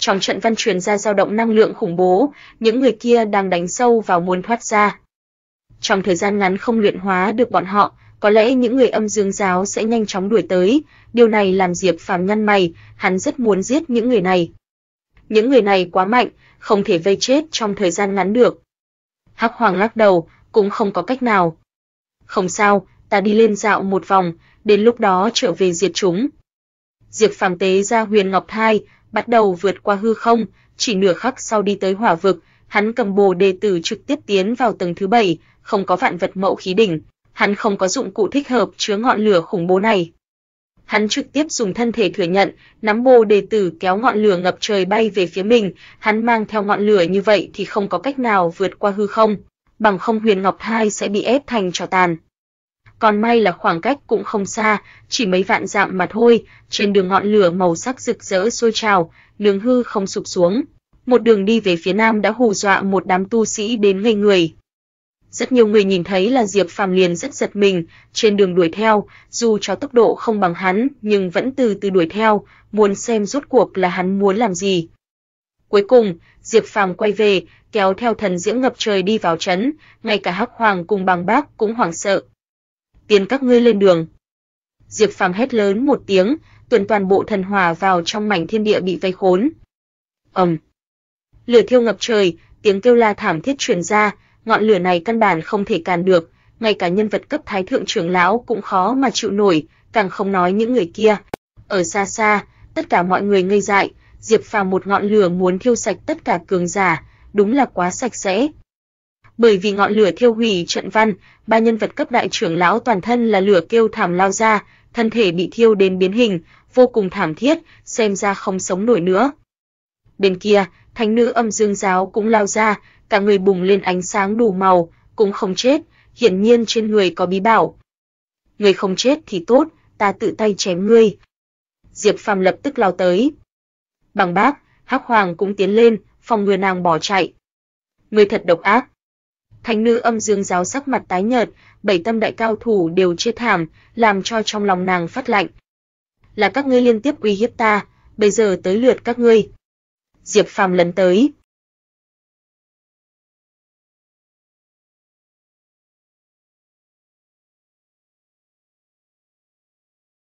trong trận văn truyền ra dao động năng lượng khủng bố, những người kia đang đánh sâu vào muốn thoát ra. Trong thời gian ngắn không luyện hóa được bọn họ, có lẽ những người âm dương giáo sẽ nhanh chóng đuổi tới, điều này làm Diệp Phàm nhăn mày, hắn rất muốn giết những người này. Những người này quá mạnh, không thể vây chết trong thời gian ngắn được. Hắc Hoàng lắc đầu, cũng không có cách nào. Không sao, ta đi lên dạo một vòng, đến lúc đó trở về diệt chúng. Diệp Phàm tế ra Huyền Ngọc Thai, bắt đầu vượt qua hư không, chỉ nửa khắc sau đi tới hỏa vực, hắn cầm bồ đề tử trực tiếp tiến vào tầng thứ bảy, không có vạn vật mẫu khí đỉnh, hắn không có dụng cụ thích hợp chứa ngọn lửa khủng bố này. Hắn trực tiếp dùng thân thể thừa nhận, nắm bồ đề tử kéo ngọn lửa ngập trời bay về phía mình, hắn mang theo ngọn lửa như vậy thì không có cách nào vượt qua hư không, bằng không Huyền Ngọc hai sẽ bị ép thành tro tàn còn may là khoảng cách cũng không xa, chỉ mấy vạn dặm mà thôi, trên đường ngọn lửa màu sắc rực rỡ sôi trào, đường hư không sụp xuống. Một đường đi về phía nam đã hù dọa một đám tu sĩ đến ngây người. Rất nhiều người nhìn thấy là Diệp Phàm liền rất giật mình, trên đường đuổi theo, dù cho tốc độ không bằng hắn, nhưng vẫn từ từ đuổi theo, muốn xem rốt cuộc là hắn muốn làm gì. Cuối cùng, Diệp Phàm quay về, kéo theo thần diễm ngập trời đi vào trấn, ngay cả Hắc Hoàng cùng Bàng Bác cũng hoảng sợ, tiền các ngươi lên đường. Diệp Phàm hét lớn một tiếng, tuần toàn bộ thần hỏa vào trong mảnh thiên địa bị vây khốn. Ầm. Lửa thiêu ngập trời, tiếng kêu la thảm thiết truyền ra, ngọn lửa này căn bản không thể càn được, ngay cả nhân vật cấp thái thượng trưởng lão cũng khó mà chịu nổi, càng không nói những người kia. Ở xa xa, tất cả mọi người ngây dại, Diệp Phàm một ngọn lửa muốn thiêu sạch tất cả cường giả, đúng là quá sạch sẽ, bởi vì ngọn lửa thiêu hủy trận văn, ba nhân vật cấp đại trưởng lão toàn thân là lửa kêu thảm lao ra, thân thể bị thiêu đến biến hình, vô cùng thảm thiết, xem ra không sống nổi nữa. Bên kia, thánh nữ âm dương giáo cũng lao ra, cả người bùng lên ánh sáng đủ màu, cũng không chết, hiển nhiên trên người có bí bảo. Người không chết thì tốt, ta tự tay chém ngươi. Diệp Phàm lập tức lao tới. Bằng bác, Hắc Hoàng cũng tiến lên, phòng ngừa nàng bỏ chạy. Ngươi thật độc ác. Thánh nữ âm dương giáo sắc mặt tái nhợt, bảy tâm đại cao thủ đều chết thảm, làm cho trong lòng nàng phát lạnh. Là các ngươi liên tiếp uy hiếp ta, bây giờ tới lượt các ngươi. Diệp Phàm lần tới,